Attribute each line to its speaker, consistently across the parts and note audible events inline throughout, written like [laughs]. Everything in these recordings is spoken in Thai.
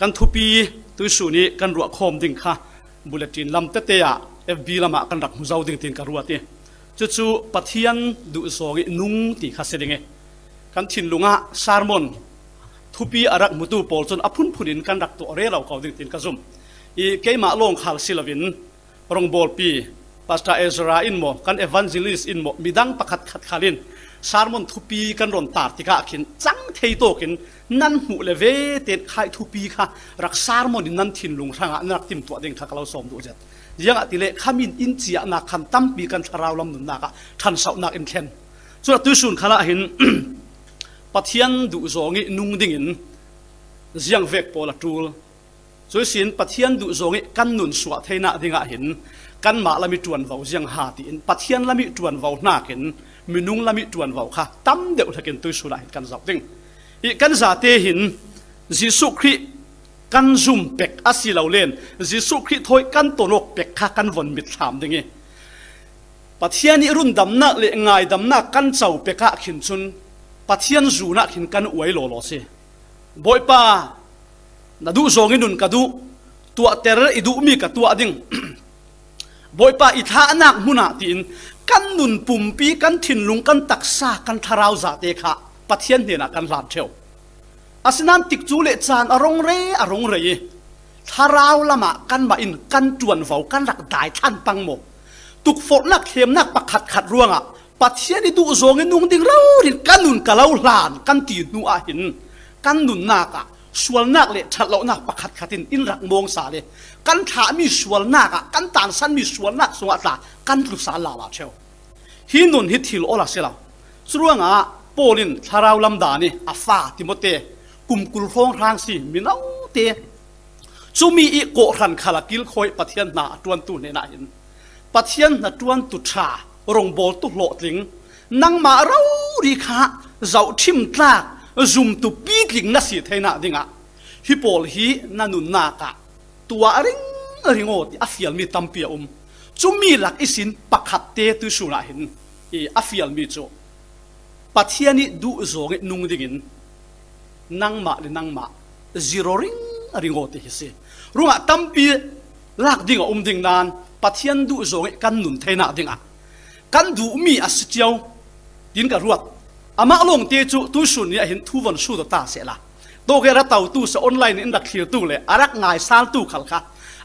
Speaker 1: กันทุปีตุสูนี้กันรัวคมดิ่งค่ะบุลตินลำเตเตะเอฟบีละมากันรักมุเจาดิ่งตินกันรัวตีจุดจู่ปัทยันดูสองนุ่งตีข้าเสด็งกันทินลุงะซาร์มอนทุปีอารักมุตุปอลจนอพุนพุนินกันรักตัวเร่เราเขาดิ่งตินกันซุ่มอีเกยมาลงขาลศิลวินรองบอลปีปัสตาเอซราอินโมกันเอวานซิลิสอินโมมีดังประคัดขัดขาลินสารมนทุปีกันรอนตาติกาขินจังเทยโตกินนั่นหูเลเวเต็ดไขทุปีค่ะรักสารมนนั่นถิ่นลุงทางนักติมตัวเด้งทักเราสมดูจัดยังอติเลขามินอินเจียนักขันตั้มปีกันทราวลำหนุนนักทันเสานักอินเทนส่วนตุสุนขละเห็นปัทยันดุจงินุ่งดิ่งินยังเวกโพลจูลส่วนสินปัทยันดุจงิกันนุนสวดเทนกดิ่งเห็นกันมาละมิจวนเฝ้ายังหาตินปัทยันละมิจวนเฝ้าหนักเห็น mi nung lami tuan vào kha tam deuh thakin tui su lai kan zau ding i kan za te hin jisu khri kan zum pek asi lo len jisu khri thoi kan tonok pek kha kan von mit tham dingi pathian i run damna le ngai damna kan chau peka khin chun pathian zu na khin kan uai lo lo se boy pa na du zong inun ka du tua ter idu mi ka tua ding [clears throat] boy pa i tha nak muna ah tin กันนุนปุ่มปีกันถิ่นลุงกันตักซากันทาราวจาเตคะปัเทียนเนี่ยนะกันหลานเทวอาสนันติกจูเลจานอารงเรอารงเรยทาราวละมากันมาอินกันจวนเฝ้ากันหลักดายท่านปังหมกตุกฝนนักเข็มนักปักขัดขัดร่วงอ่ะปัดเทียนดูโซงินุงดิ่งเราดิกันนุนกะเล่าหลานกันตีนูอาหินกันนุนนากะสวลนักเลยทะเลาะนักประคัดขัดินอินรักมองสาเลยกันถามีสวลนักอะกันต่างสันมีสวลนักสวตากันรุษาลาวเชียวฮินุนฮิตฮิลโอลาเซลาสรวงอะโปลินทาราวลำดานี่อัฟาติโมเตกุมกุลฟองทางสีมินาเตจูมีอีโกรันคาลกิลคอยปะเทียนนาตวนตุเนนายินปะเทียนนาตวนตุชารงโบลตุโลติง นังมาเราดีคะเจ้าทิมตาก zoom tu pi tling na si thei na dinga ah. hi pol hi na nu na ka tua ring ringo ti a fial mi tampia um chumi lak isin pakhat te tu su na hin e a fial mi cho pathiani du zong e nung dingin nang ma nang ma zero ring ringo ti e hi se runga tampi lak dinga um ding nan pathian du zong e kan nun thei na dinga ah. kan du mi asichiao tin ka ruat ama long te chu tu sun ya hin thu von su do ta se la to ge ra tau tu sa online in dak thir tu le arak ngai sal tu khal kha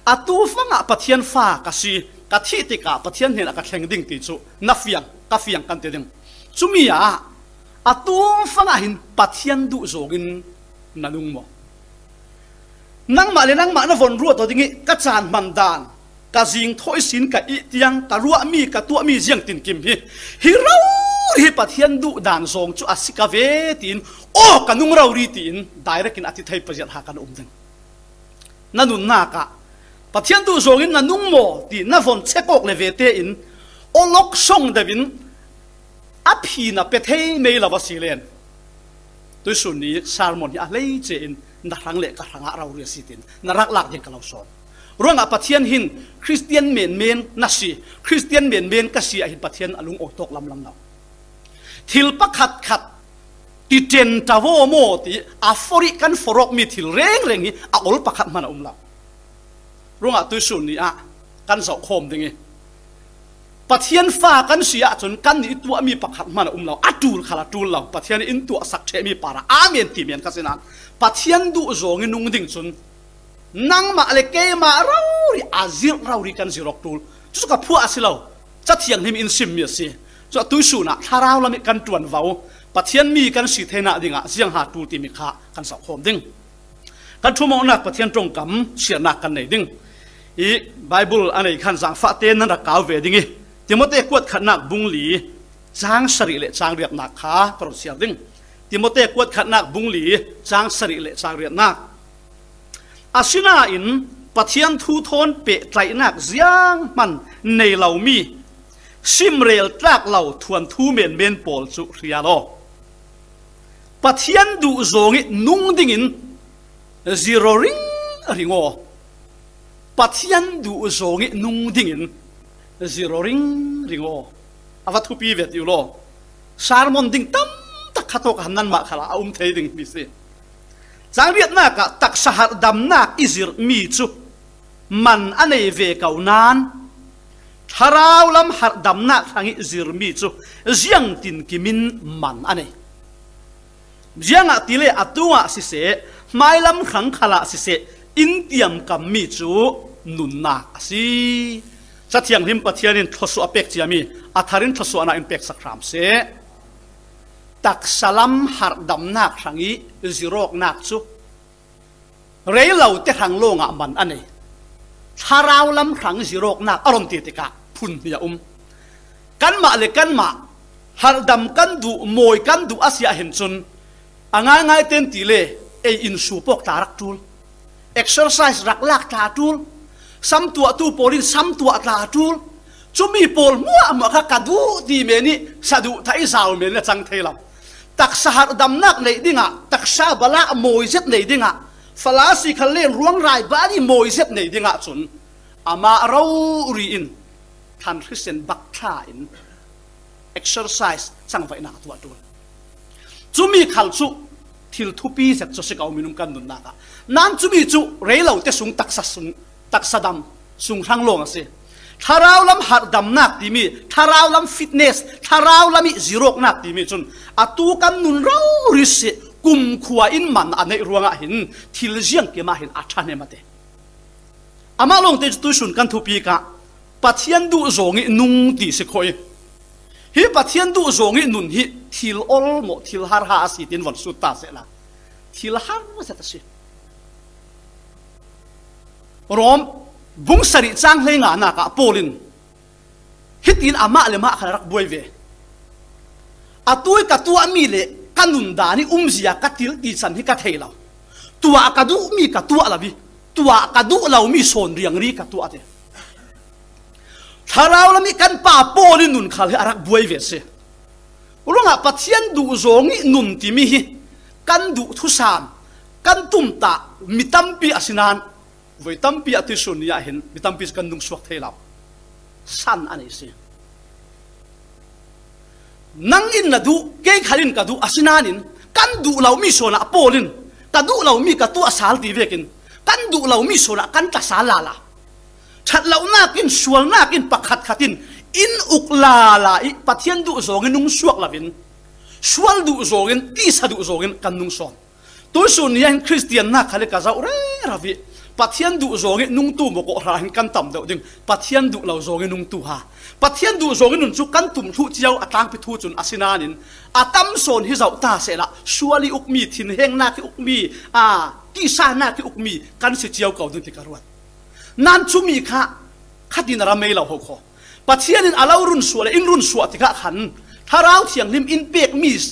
Speaker 1: a tu fanga pathian fa ka si ka thi ti ka pathian hena ka thleng ding ti chu na fiang ka fiang kan te ding chumi ya a tu fanga hin pathian du zogin nanung mo nang ma le nang ma na von ru to dingi ka chan man dan ka jing thoi sin ka i tiang ka ruwa mi ka tua mi jiang tin kim hi hi rau hi pathian du dan song chu asika ve tin o oh, kanung rau ri tin direct in ati thai pajian ha kan umdang nanun na ka pathian du song in nanung mo ti na von chekok le ve te in olok song davin aphi na pe thei mei lawa silen tôi sùn ni salmon ya lei che in na rang le ka ranga rau ri si tin na rak lak jeng kalau song ruang apa thian hin christian men men na si christian men men ka si a hin pathian alung o tok lam lam nau thil pakhat khat di ten tawo mo ti afori kan forok mi thil reng reng a ol pakhat mana umla runga tu sun ni a ah. kan sau khom dingi pathian fa kan sia chon kan ni tu mi pakhat mana umla atul khala tul law pathian in tu sak the mi para amen ti men kasina pathian du zong nung ding chun nang ma le ke ma rauri azir rauri kan zirok tul chuka phu asilau chathiang him in sim mi ya si จตุสุนะทาราวลามิกันตรวนเฝ้าปะเทียนมีกันสิเทนาดิงะเสียงหาตูตีมิขะกันสอบคมดิงกันทุ่มองนักปะเทียนตรงกับเสียนักกันในดิงอีไบเบิลอันไหนขันสังฟ้าเต้นนันระกาวเวดิงิีิโมเตกวดขันนักบุงหลีจางสริเลจางเรียบนักขาปรดเสียดิงติมอเตกวดขันนักบุงหลีจางสริเลจางเรียบนักอาชินาอินปะเทียนทูทนเปะใจนักเสียงมันในเหล่ามีซิมเรลตรากเหล่าทวนทูเมียนเมียนปอลสุริยาโลปัทยันดูโจงินุ่งดิ่งอินซีโรริงริงโอปัทยันดูโจงินุ่งดิ่งอินซีโรริงริงโออาวัตุปีเวทอยู่โลสารมอนดิ่งตั้มตักขัตกหันนันมาขลาอุ้มเทดิ่งบิสิจางเรียดนากะตักสหัดดำนาอิซิรมีจุมันอันเอเวเกานาน tharau lam har damna thangi mi chu jiang tin kimin man ane jianga tile atua si se mai lam khang khala si se in tiam kam mi chu nun na si sa thiang him pathian in thosu apek chi ami atharin thosu ana impek sakram se tak salam har damna thangi zirok nak chu rei lau te thang lo nga man ane tharau lam khang zirok nak arom ti tika phun thì là um căn mạ lệ căn mạ hạt đầm căn đủ mồi căn đủ asia hiện chun anh à, ngay ngay tên tỷ lệ ai in su bọc ta rắc chul exercise rắc lạc ta chul sam tua tu polin sam tua ta chul chúng mi pol mua mà các cà đủ thì mẹ ni sa đủ thấy giàu mẹ là chẳng thấy lắm tak sa hạt đầm nát này đi ngạ tak sa bala lạ mồi giết này đi ngạ phá lá xì khăn lên ruộng rải bá đi mồi giết này đi ngạ chun ama à, rau ri in ทำนคริสเตียนบักท่าอินเอ็กซ์เซอร์ไซส์สังไวนาตัวตัวจุมีขัลสุทิลทุปีเสร็จจะสิกาวมินุกันดุนนักนั่นจุมีจุเร่อเราจ่สุงตักสัสุงตักสะดำสุงทางลงสิทาราวลำหัดดำนักดีมีทาราวลำฟิตเนสทาราวลำมีจิโรกนักดีมีจุนอาตูกันนุนเราริสิกุมขวาอินมันอันในรวงหินทิลเจียงเกี่ยมาหินอัชานเนมาเตอามาลงเตจุตุชุนกันทุปีกน pathian du zongi nung ti se khoi hi pathian du zongi nun hi thil ol mo thil har ha si tin von su ta se la thil har mo se ta si rom bung sari chang hle nga ah na ka polin hit in ama ah le ma kharak boy ve atui ka tu ami le kanun dani umzia katil ti san hi ka thela tua ka du mi ka tua labi tua ka du lau mi son riang ri ka tua te tharau lami kan pa polin nun khal he arak buai ve se ulunga pathian du zongi nun ti hi kan du thu kan tum ta asinan voi tampi atisun ati ya mitampi hin mitam kan dung suak san ane se nang in na du khalin ka du asinanin kan du lau mi sona polin ka du lau mi ka tu asal ti vekin kan du lau mi sona kan ta salala ชัดเหล่านากินสวลนากินปักขัดขัดินอินอุกลาลาอิปัทยันดุโซงินนุงสวกละวินสวลดุโซงินตีสะดุโซงินกันนุงสอนตัวส่วนนี้คริสเตียนนักเขาเรียกว่าเร่ราวิปัทยันดุโซงินนุงตูมก็ราหินกันต่ำเดาดึงปัทยันดุเหล่าโซงินนุงตูฮะปัทยันดุโซงินนุงจุกันตุ่มทุเจ้าอัตังพิทูจุนอาศินานินอาตัมโซนฮิเจ้าตาเสละสวลีอุกมีทินเฮงนาคิอุกมีอ่ากีซานาคิอุกมีกันสิเจ้าเก่าดึงที่กรวดนั่นชุมีค่ะขัดินรามเมลเราหกคอปัจเจียนินอาเลารุนสวเลยอินรุนสวติกะขันถ้าเราเถียงนิมอินเปียกมีส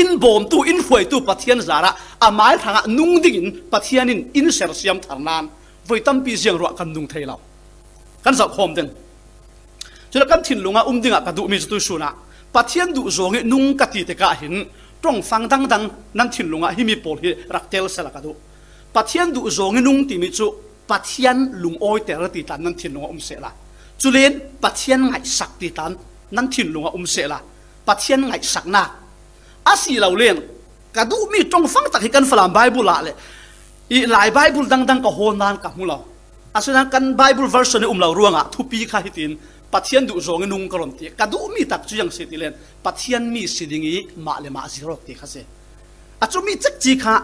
Speaker 1: อินบอมตูอินหวยตูปัจเจียนจาระอามายทางนุ่งดิ่งปัจเจียนินอินเสอร์เซียมถานานวยตั้มปีเสียงรัวกันนุ่งเทเรากันสักคมเด้นจุลกันถิ่นลุงอาอุ้มดิ่งกระดูมีจุดสุนะปัจเจียนดูโจงนุ่งกติติกะหินตรงฟังดังดังนั่นถิ่นลุงอาหิมีปอลหิรักเทลสลักกระดูปัจเจียนดูโจงนุ่งติมิจุ pathian lungoi te rati tan nan thin lunga umse la chulen pathian ngai sak ti tan nan thin lunga umse la pathian ngai sak na asi lo len ka du mi tong fang tak hi kan falam bible la le i lai bible dang dang ka hon nan ka mu lo asunan kan bible version ni um lo ruanga thupi kha hi tin pathian du zong nung ka ron ti ka du mi tak chu yang se ti len pathian mi sidingi ma le ma zero ti kha se a chu mi chak chi kha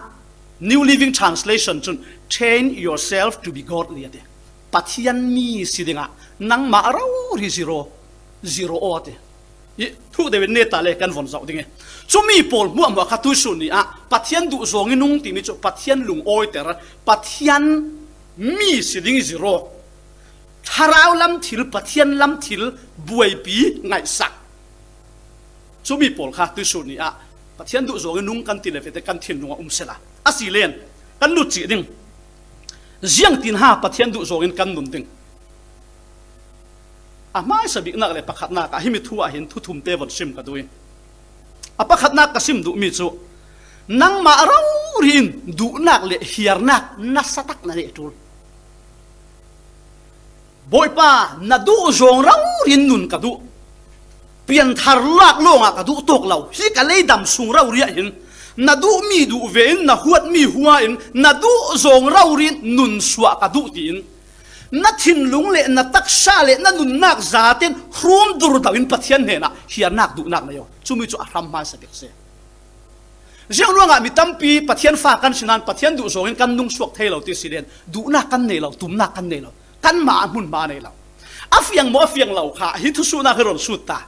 Speaker 1: New Living Translation จุน train yourself to be God l y เดปัจจันมีสิเดงะนังมาเราริอ zero zero อเดทุกเดือนเนตาเลกันฟังสาวดิ้งจุมีปอลมัวมัวขัตุสุนี่อะปัจจัยดูสงนุ่งี่มีจุปัจจัยลุงโอยเตระปัจจัยมีสิดิ่งซิโรทาราวลำทิลปัจจัยลำทิลบวยปีไงสักจุมีปอลขัตุสุนี่อะ pathian du zo nung kan tin fe te kan thin nunga umsela asilen à, kan lu chi ding ziang tin ha pathian du zo in kan nun ding a mai sabik nak le pakhat nak a himi thu a à hin thu thum te von sim ka duin a à, pakhat nak ka sim du mi chu nang ma rau rin du nak le hiar nak na satak na le tur boy pa na du zong rau rin nun ka du เปลี่ยนทารลากโลงอะกระดูตกเราฮิกะเลยดำสูงเราเรียนนาดูมีดูเวนนาหวดมีหัวอินนาดูรงเราเรียนนุนสวกระดูกดินนาทินลุงเล่นาตักชาเล่นานุนนักจาเตนครูมดูรดาวินปัทยันเนนะเฮียนักดูนักเลยจุมิจุอารามมาสัด็กเสเจ้าล่วงอ่ะมีตั้มปีปัทยันฟากันชนันปัทยันดูรงเห็นกันนุ่งสวกเทเราติสิเดนดูนักกันเนเราตุมนักกันเนเรากันมามุนมาเนเราอาฟียงมอเฟียงเราค่ะฮิตุสุนักเรนสุดตา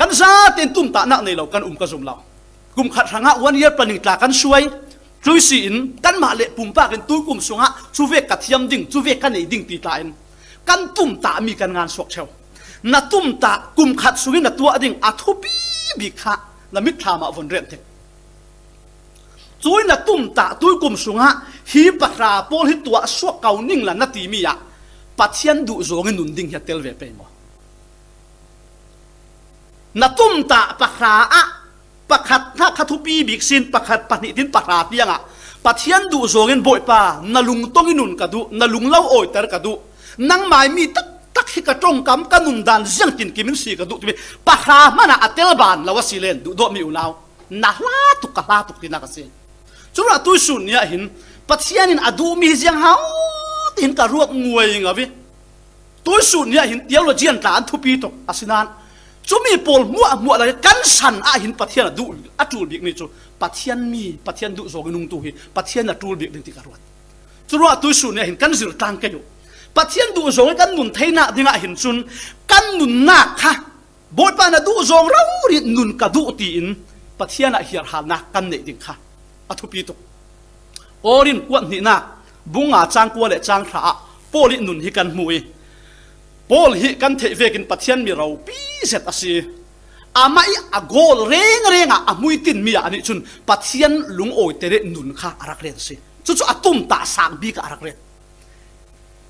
Speaker 1: กันซาเต็นตุ่มตาหนักในเรากันอุ้มกระซุมเรากุมขัดหางะวันเย็บปนิงตากันช่วยช่วยสินกันมาเละปุ่มปากันตู้กุมสุงะช่วยกัดเทียมดิ่งช่วยกันในดิ่งตีตาเองกันตุ่มตามีกันงานสวกเชวนาตุ่มตากุมขัดสุวินาตัวดิ่งอาทุบีบิกะละมิทรามาวนเรียนเถิดช่วยนาตุ่มตาตู้กุมสุงะฮีปะราโปลฮิตัวสวกเกานิ่งละนาตีมีอะปัจเจียนดุโจงเงินนุนดิ่งเฮเตลเวเปมอนาตุ้มตะปะราอะปะขัดนักขัดทุปีบิกซินปะขัดปะนิดินปะขาที่ยังอ่ะปะเทียนดูโซเงินบ่ยป่านลุงต้องอินุนกระดูนาลุงเล่าโอยแต่กระดูนังไม่มีตักตักฮิกระตรงกำกันุนดันเสียงจินกิมินสีกระดูที่ปะรามันอะเตลบานลาวสิเลนดูดมีอุนาวนาลาตุกะลาตุกที่นักเสียจุระตุยสุนยายหินปะเทียนินอดูมีเสียงเฮาหินกระรวกงวยงอ่ะพี่ตุยสุนเนี่ยหินเดียวเราเจียนตานทุปีตกอสินาน chúng chumi pol mua mua la kan san a hin pathian du atul này ni chu pathian mi pathian du zog nung tu hi pathian atul bik ding ti karwat ruột, tu su ne hin kan zir tang ke yo pathian du nung thấy nun theina ngã hin xuân, kan nung na kha boi pa na du zog rau ri nun ka du ti in pathian a hiar hal na kan ne ding kha athu pi tu orin kwat ni na bunga chang ko le chang tha poli nung hi kan mui Paul hi kan te vekin pathian mi ro pi set asi ama i agol reng renga amuitin mi ani chun pathian lung oi tere nun kha arak ren si chu chu atum ta sang bi ka arak ren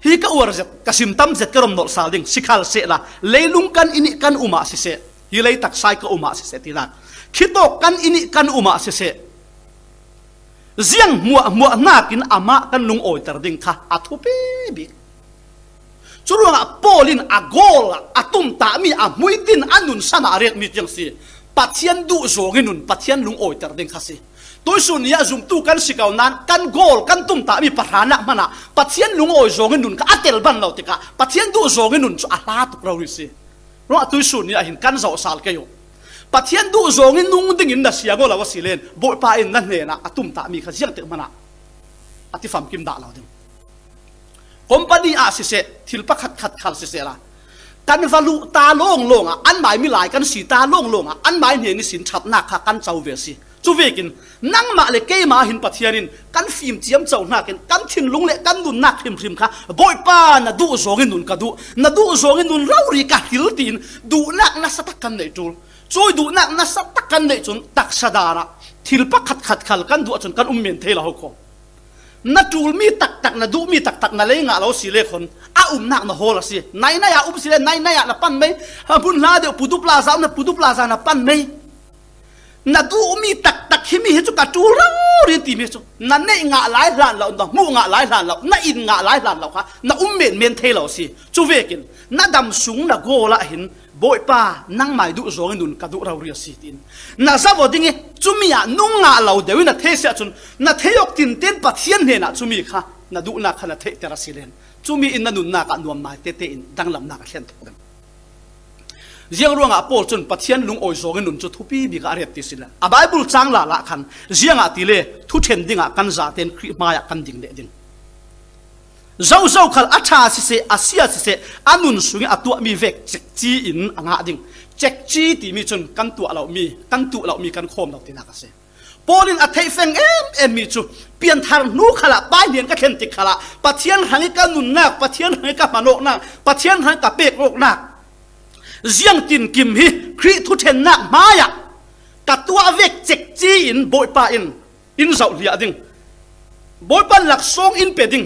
Speaker 1: hi ka uar zet kasim tam zet kerom nol salding sikal se la leilung kan ini kan uma si se hi lei tak sai ka uma si se tilak khitok kan ini kan uma si se ziang mua mua nakin ama kan lung oi terding kha athupi churunga polin a gol a tum ta mi a muitin anun sana rek mi chang si pathian du zongin nun pathian lung oi tar ding khasi tôi sun ya zum tu kan sikau nan kan gol kan tum ta mi pathana mana pathian lung oi zongin nun ka atel ban lo tika pathian du zongin nun chu a la tu rau ri si ro tôi sun ya hin kan zau sal ke yo pathian du zongin nung ding in na sia gola wasilen bo pa in nan ne na atum ta mi kha jiang te mana atifam kim da lo ding ผมปฏิอาสิเสทิลปักขัดขัดขัดสีเสละกันฟาลุตาโล่งโล่งอ่ะอันหมายมีหลายกันสีตาโล่งโล่งอ่ะอันหมายเห็นสินชับหนักค่ะกันเจ้าเวสีจูเวกินนั่งมาเลยเกยมาหินปะเทียนินกันฟิล์มเจียมเจ้าหนักกันกันทิ้งลุงเละกันดุนหนักพิมพิมค่ะบอยป้านะดูสซงินดุนกระดูนะดูสซงินดุนเราเรียกฮิลตินดูหนักนัสตักกันในจูช่วยดูหนักนัสตักกันในจนตักสดาระทิลปักขัดขัดขัดกันดูจนกันอุ้มเมียนเทลาหก na tul mi tak tak na du mi tak tak na lenga nga lo si le khon a um nak na hol si nai ya um si le nai na ya na pan mai ha bun la de pudu plaza na pudu plaza na pan mai na du mi tak tak hi mi he chu ka chu ra ri ti mi chu na ne nga lai lan lo na mu nga lai lan lo na in nga lai lan lo kha na um men men the lo si chu ve kin na dam sung na go la hin boi pa nang mai du zong nun ka du ra ri si tin na sa vo ding e, chu mi ya nung nga lo de na the sia chun na the yok tin ten pa thian he na chu mi kha na du na kha na the te ra silen chu mi in na nun na ka nuam mai te te in dang lam na ka hlen thok ziang ruanga ah pol chun pathian lung oi zong nun chu thupi bi ka rep ti sila a ah, bible chang la la khan zianga ah ti lệ thu then dinga kan za ten khri ma ya kan ding le ding zau zau khal atha si se asia si se anun sungi atua mi vek chek chi in anga ding chek chi ti mi chun kan tu alo mi kan tu alo mi kan khom dau ti na ka se polin a thei feng em em mi chu pian thar nu khala pai lien ka khen ti khala pathian hangi ka nun nak pathian hangi ka manok nak pathian hangi ka pek rok nak เจียงตินกิมฮิครีทุเทนนักมายะกัตัวเวกเจ็กจีอินบอยปาอินอินเสาเหลียดิงบอยปานหลักซองอินเปดิง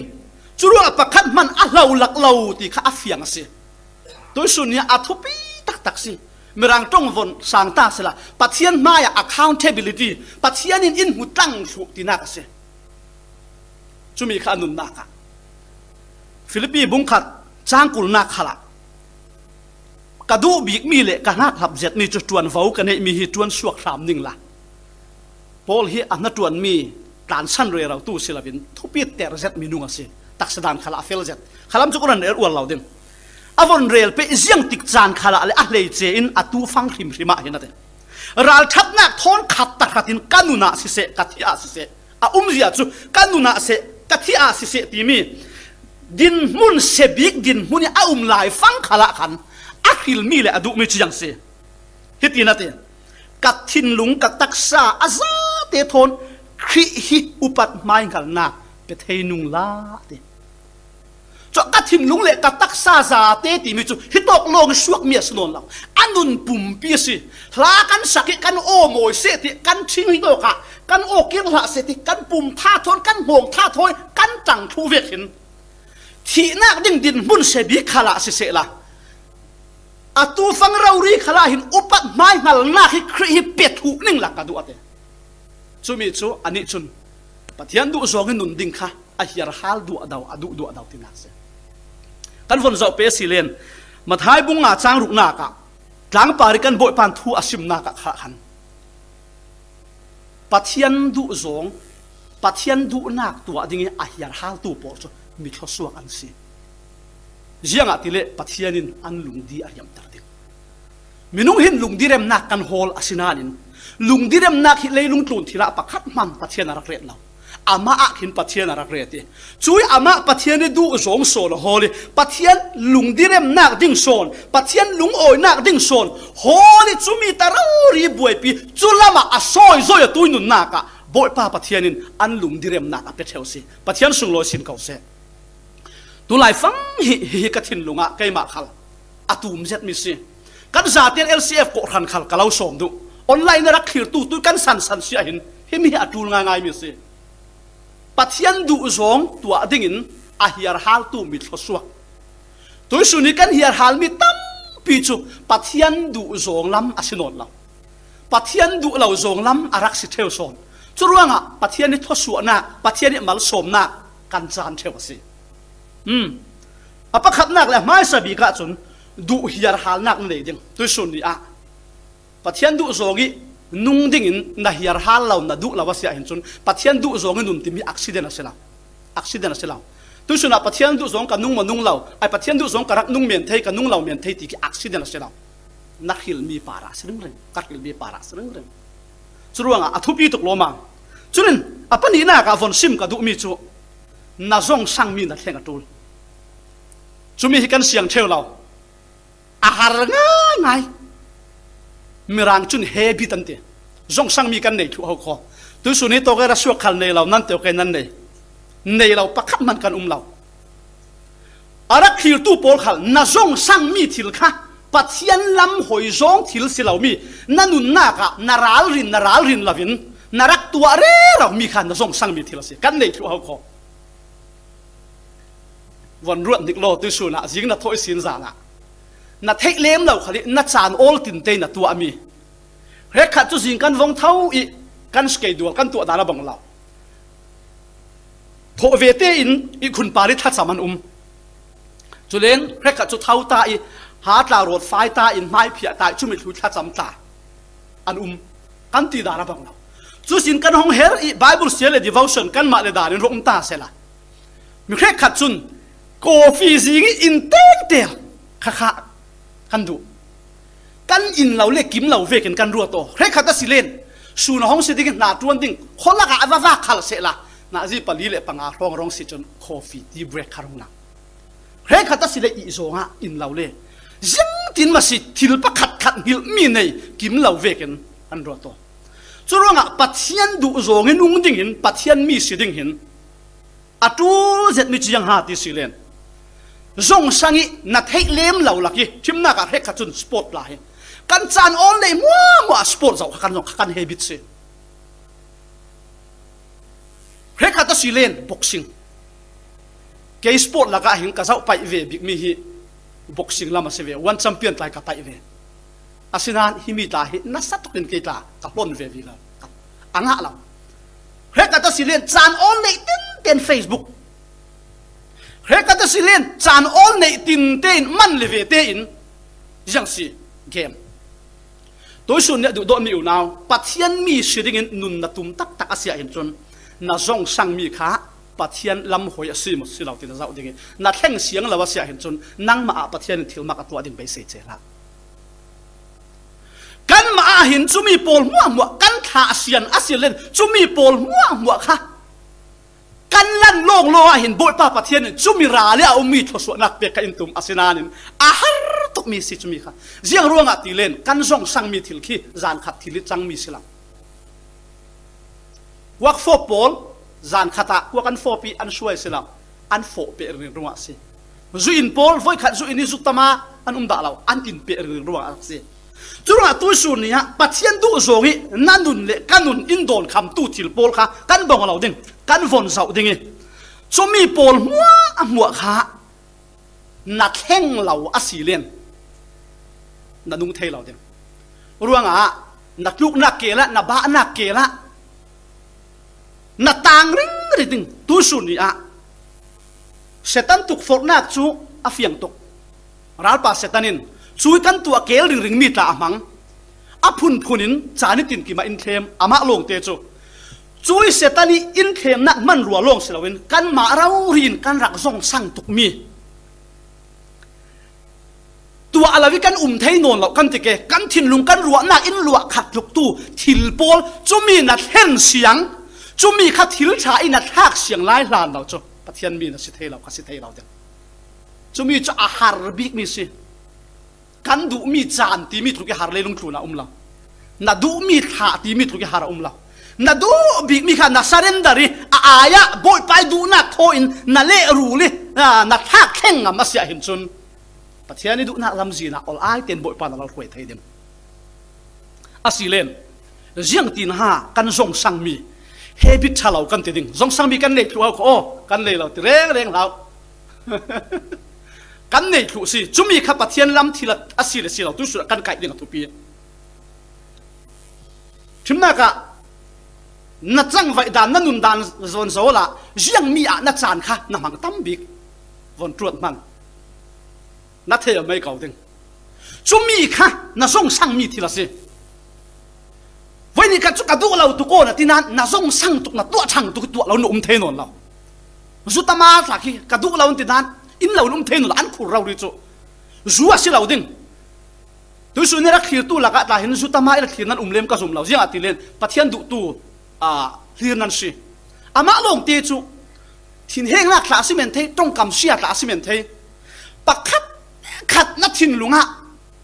Speaker 1: จุรุอปะคัดมันอัลเลวหลักเลวตีข้าฟียงสิตัวสุนีอัทุปีตักตักสิมรังตรงวนสังตาสละปัจเจียนมายะ accountability ปัจเจียนอินอินหุตั้งสุตินักสิจุมีข้าหนุนนักฟิลิปปีบุงขัดจ้างกุลนักขลักกระดูบีกมีเละกันนักหับเจ็ดนี่จะชวนเฝ้ากันให้มีหิจวนสวกสามหนึ่งละพอลฮอันนั้นชวนมีการสั่นเรียเราตู้ศิลปินทุบปีเตอร์เจ็ดมีนุ่งสิตักสดานขลาบเฟลเจ็ดขลามจุกรันเอัวนเราเดิมอาวอนเรียลไปเสียงติดจานขลาเลยอะไรเจนอัตูฟังริมริมาเห็นนั่นเองรัลทัดนักทอนขัดตะขัดอินกันุนาสิเสกัทยาสิเสอาอุ้มเสียจุกันุนาเสกัทยาสิเสตีมีดินมุนเสบิกดินมุนอาอุ้มลายฟังขลาขัน akhil mi le adu mi chi yang se hitina te kak thin lung kak tak sa aza te thon khri hi upat mai ngal na pe thei nung la te cho kak thin lung le kak tak sa za te ti mi chu hitok long suak mi asnon la anun pum pi si la kan sakhi kan o ngoi se ti kan thing hi ka kan o king la se ti kan pum tha thon kan hong tha thoi kan chang thu vek hin thi nak ding din mun se bi khala se se la atu fangrauri khala hin upat mai mal na hi khri hi pethu ning lakadu ate chumi chu ani chun pathian du zong nun ding kha a hiar hal du adaw adu du adaw tinak se kan von zo pe len mathai bung nga chang ruk na ka tlang pari kan boi pan thu asim na ka kha khan pathian du zong pathian du nak tu ading a hiar hal tu po chu mi thlo an si jianga tile pathianin an di a yam tar มินุ่งหินลุงดิเรมนักกันโฮลอาชินานินลุงดิเรมนักฮิเลลุงจุนทีละประคัดมันปัจเจียนรักเรียนเราอามาอักหินปัจเจียนรักเรียนที่ช่วยอามาปัจเจียนไดูสองโซนโฮลีปจเจียนลุงดิเรมนักดิ่งโซนปัจเจียนลุงโอ้ยนักดิ่งโซนโฮลีจุมีตารารีบวยปีจุลามาอาซอยโซยตุยนุนนักอ่บอยป้าปัจเจียนินอันลุงดิเรมนักเปะดเทลซีปัจเจียนสุงลอยสินเกาเซตุลายฟังฮิฮิกระทินลุงอ่ะเกยมาขลอาตูมเซตมิซีันซาเตยเอลซีเอฟกอดันขัลกะเลาสมดุออนไลน์นรักขีดตู้ตุ้กันสันสันเสียหินเฮมีอัดูงายง่ายมิสิปัจจัยดูสองตัวดิ่งินอาฮิอาร์ฮัลตูมิดฟอสวกตัวสุนิกันฮิอาร์ฮัลมิตัมปีจุปัจจัยดูสองลำอาศินอนลำปัจจัยดูเหล่าสองลำอารักสิเทวสอนชั่วร่ง่ะปัจจัยนี้ทศวรนะปัจจัยนี้มัลสมน่ะกันจานเทวสิอืมอ่ะปรคับนักเลยไม่สบายกันจุน du hiar hal nak nei ding tu sun ni a pathian du zongi nung ding in na hiar hal law na du lawa sia hin chun pathian du zongi nun ti mi accident asela accident asela tu sun a pathian du zong ka nung ma nung law ai pathian du zong ka rak nung men thei ka nung law men thei ti ki accident asela na khil mi para sring reng ka khil mi para sring reng churuanga athupi tuk loma chunin apani na ka von sim ka du mi chu na zong sang mi na thlenga tul chumi hi kan siang theu law อาหารง่ายมีรังจุนเฮบิตันเตจงสังมีกันในทุกเอาข้อตัวสุนีตัวก็รัสวขันในเรานั่นเตียวกันนั่นเลยในเราประคับมันกันอุ้มเราอรักขีตู้ปอลขันน่งจงสังมีทิลค่ะปัจเจียนลำหอยจงทิลสิเรามีนั่นนุนนากะนาราลินนาราลินลาวินนรักตัวเร่เรามีขันน่งจงสังมีทิลสิกันในทุกเอาข้อวันรุ่นนิกโลตัวสุนักยิงน่ะทอยสินจานะนัดเฮกเลมเราขลินัดสานโอลตินเตนัดตัวมีเฮกขัดจุดสิงกันวงเท้าอีกกันสเกดัวกันตัวดาราบังเราทวเวเตอินอีกคุณปาริทัศมันอุมจุเลนเฮกขัดจุดเท้าตาอีหาตารถไฟตาอินไม่เพียตาจุมิทุทัศมตาอันอุมกันตีดาราบังเราจุดสิงกันห้องเฮลอีไบเบิลเซเลดิวอชันกันมาเลดารินรุ่งตาเซล่ะมีเฮกขัดจุนโกฟีซิงอินเต็งเตียขะขะกันดูกันอินเราเล็กกิมเราเวกันกันรัวโตเรขัดสิเลนสูนห้องสิดิ่งนาตวนดิ่งคนละกะว่าว่าขัดเสละนาจีปลีเล่ปังอาร้องร้องสิจนคอฟีที่เบรคคารุงนักเรขัดสิเลอีโซงะอินเราเล่ยิ่งทินมาสิทิลปะขัดขัดหิลมีในกิมเราเวกันกันรัวโตจรวงปัจเจียนดูโซงินุงดิ่งหินปัจเจียนมีสิดิ่งหินอาตูเจ็ดมิจยังหาที่สิเลน zong sangi na thei lem lo laki chimna ka rek chun sport la he kan chan all le mo mo sport zau kan zong kan habit se rek ta si len boxing ke sport la ka hing ka zau pai ve big mi hi boxing lama se ve one champion lai ka pai ve asinan hi mi ta hi na satokin ke ta ka lon ve vi la anga la rek ta si len chan all le ten ten facebook rekata silen chan all nei tin te in man le ve te in jang si game tôi sun ne du do nào unao pathian mi siring in nun na tum tắc tắc asia in chon na zong sang mi kha pathian lam hoi si mo lâu tiền zau ding na theng siang lawa sia hin chun năng ma a pathian thil ma ka twa bảy sáu se chela kan ma a hin chumi pol mua mua kan tha sian asilen chumi pol mua mua kha กันลั่นโลงโลเห็นบุยป้าปะเทียนจุมีราเลียอมีทศวนักเปียกอินตุมอาินานินอาหารตุมีสิจุมีค่ะเสียงร่วงอติเลนกันจงสังมีทิลขี้จานขัดทิลิจังมีสิลังวักโฟบอลจานขัตะวักอันโฟปีอันช่วยสิลังอันโฟเปียรินรัวสิจุอินบอลไอ้ขัดจุอินิจุตมาอันอุ่มด่าเราอันอินเปียรินรัวสิจุลาตวสุนี่ฮะปะเทียนดูโจงินันนุนเลกันนุนอินโดนคำตูทิลปอลค่ะกันบองเราดิ่งกันฝนเสาดิ่งจมีปลหัวหัวขานัดแห้งเหล่าอสีเลียนนัดนุ่งเทเหล่าเดียวรวงอ่ะนัดลูกนักเกละนัดบ้านักเกละนัดต่างริงริ่งตุสุนีอ่ะเษตันตุกฝนนักจูอาฟียงตุกรัลปาเศตันินช่วยกันตัวเกลริงริ้งมีตาอมังอพุนพุนินจานิตินกิมาอินเทมอามะลงเตจูช่วยเสตานีอินเทมนักมันรัวลงเสลวินกันมาเรารินกันรักซองสั่งตุกมีตัวอะไรวิกันอุ่มเทยนนลรากันติเกกันทิ้นลุงกันรัวนักอินรัวขัดยกตู้ทิลปอลจุมีนัดเห็นเสียงจุมีขัดทิลชาอินัดทักเสียงไล่ลานเราจ้ะปะเทียนมีนัดสิเทเราคัสิเทเราเด็กจุมีจะอาหารบิกมีสิกันดูมีจานตีมีทุกอย่างเลยลงครูนะอุ้มเรานัดดูมีถาตีมีทุกอย่างอุ้มเรา na du bi mi kha na surrender a aya boy pai du na tho in na le ru li na tha kheng ma sia hin chun pathiani du na lam ji na ol ai ten boy pa na lal khoi thai dem asilen riang tin ha kan zong sang mi habit chalau kan te ding zong sang mi kan nei thu ko o oh, kan nei lau reng reng lau [laughs] kan nei thu si chumi kha pathian lam thila asile si lau tu su kan kai ding thu pi thimna ka na chang vậy đàn na nun đàn zon số là riêng mi à na chan kha na mang tâm bị von chuột mang na thế ở mấy cầu tiếng chúng mi kha na song sang mi thì là gì vậy thì cả chúng cả tụ lâu tụ cô là tin an na song sang tụ na tụ chang tụ tụ lâu nụm thế nón lâu dù ta ma là khi cả tụ lâu tin an in lâu nụm thế nón ăn khổ lâu đi chỗ dù à xí lâu tiếng tôi xuống nơi là khi tu la cả là hiện dù ta ma là khi nan um lem cả zoom lâu riêng à ti lên bắt hiện tu à liên nan si ama à, long te chu thin heng na khla si men thei tong kam sia à khla si men thei pakhat khat na thin lunga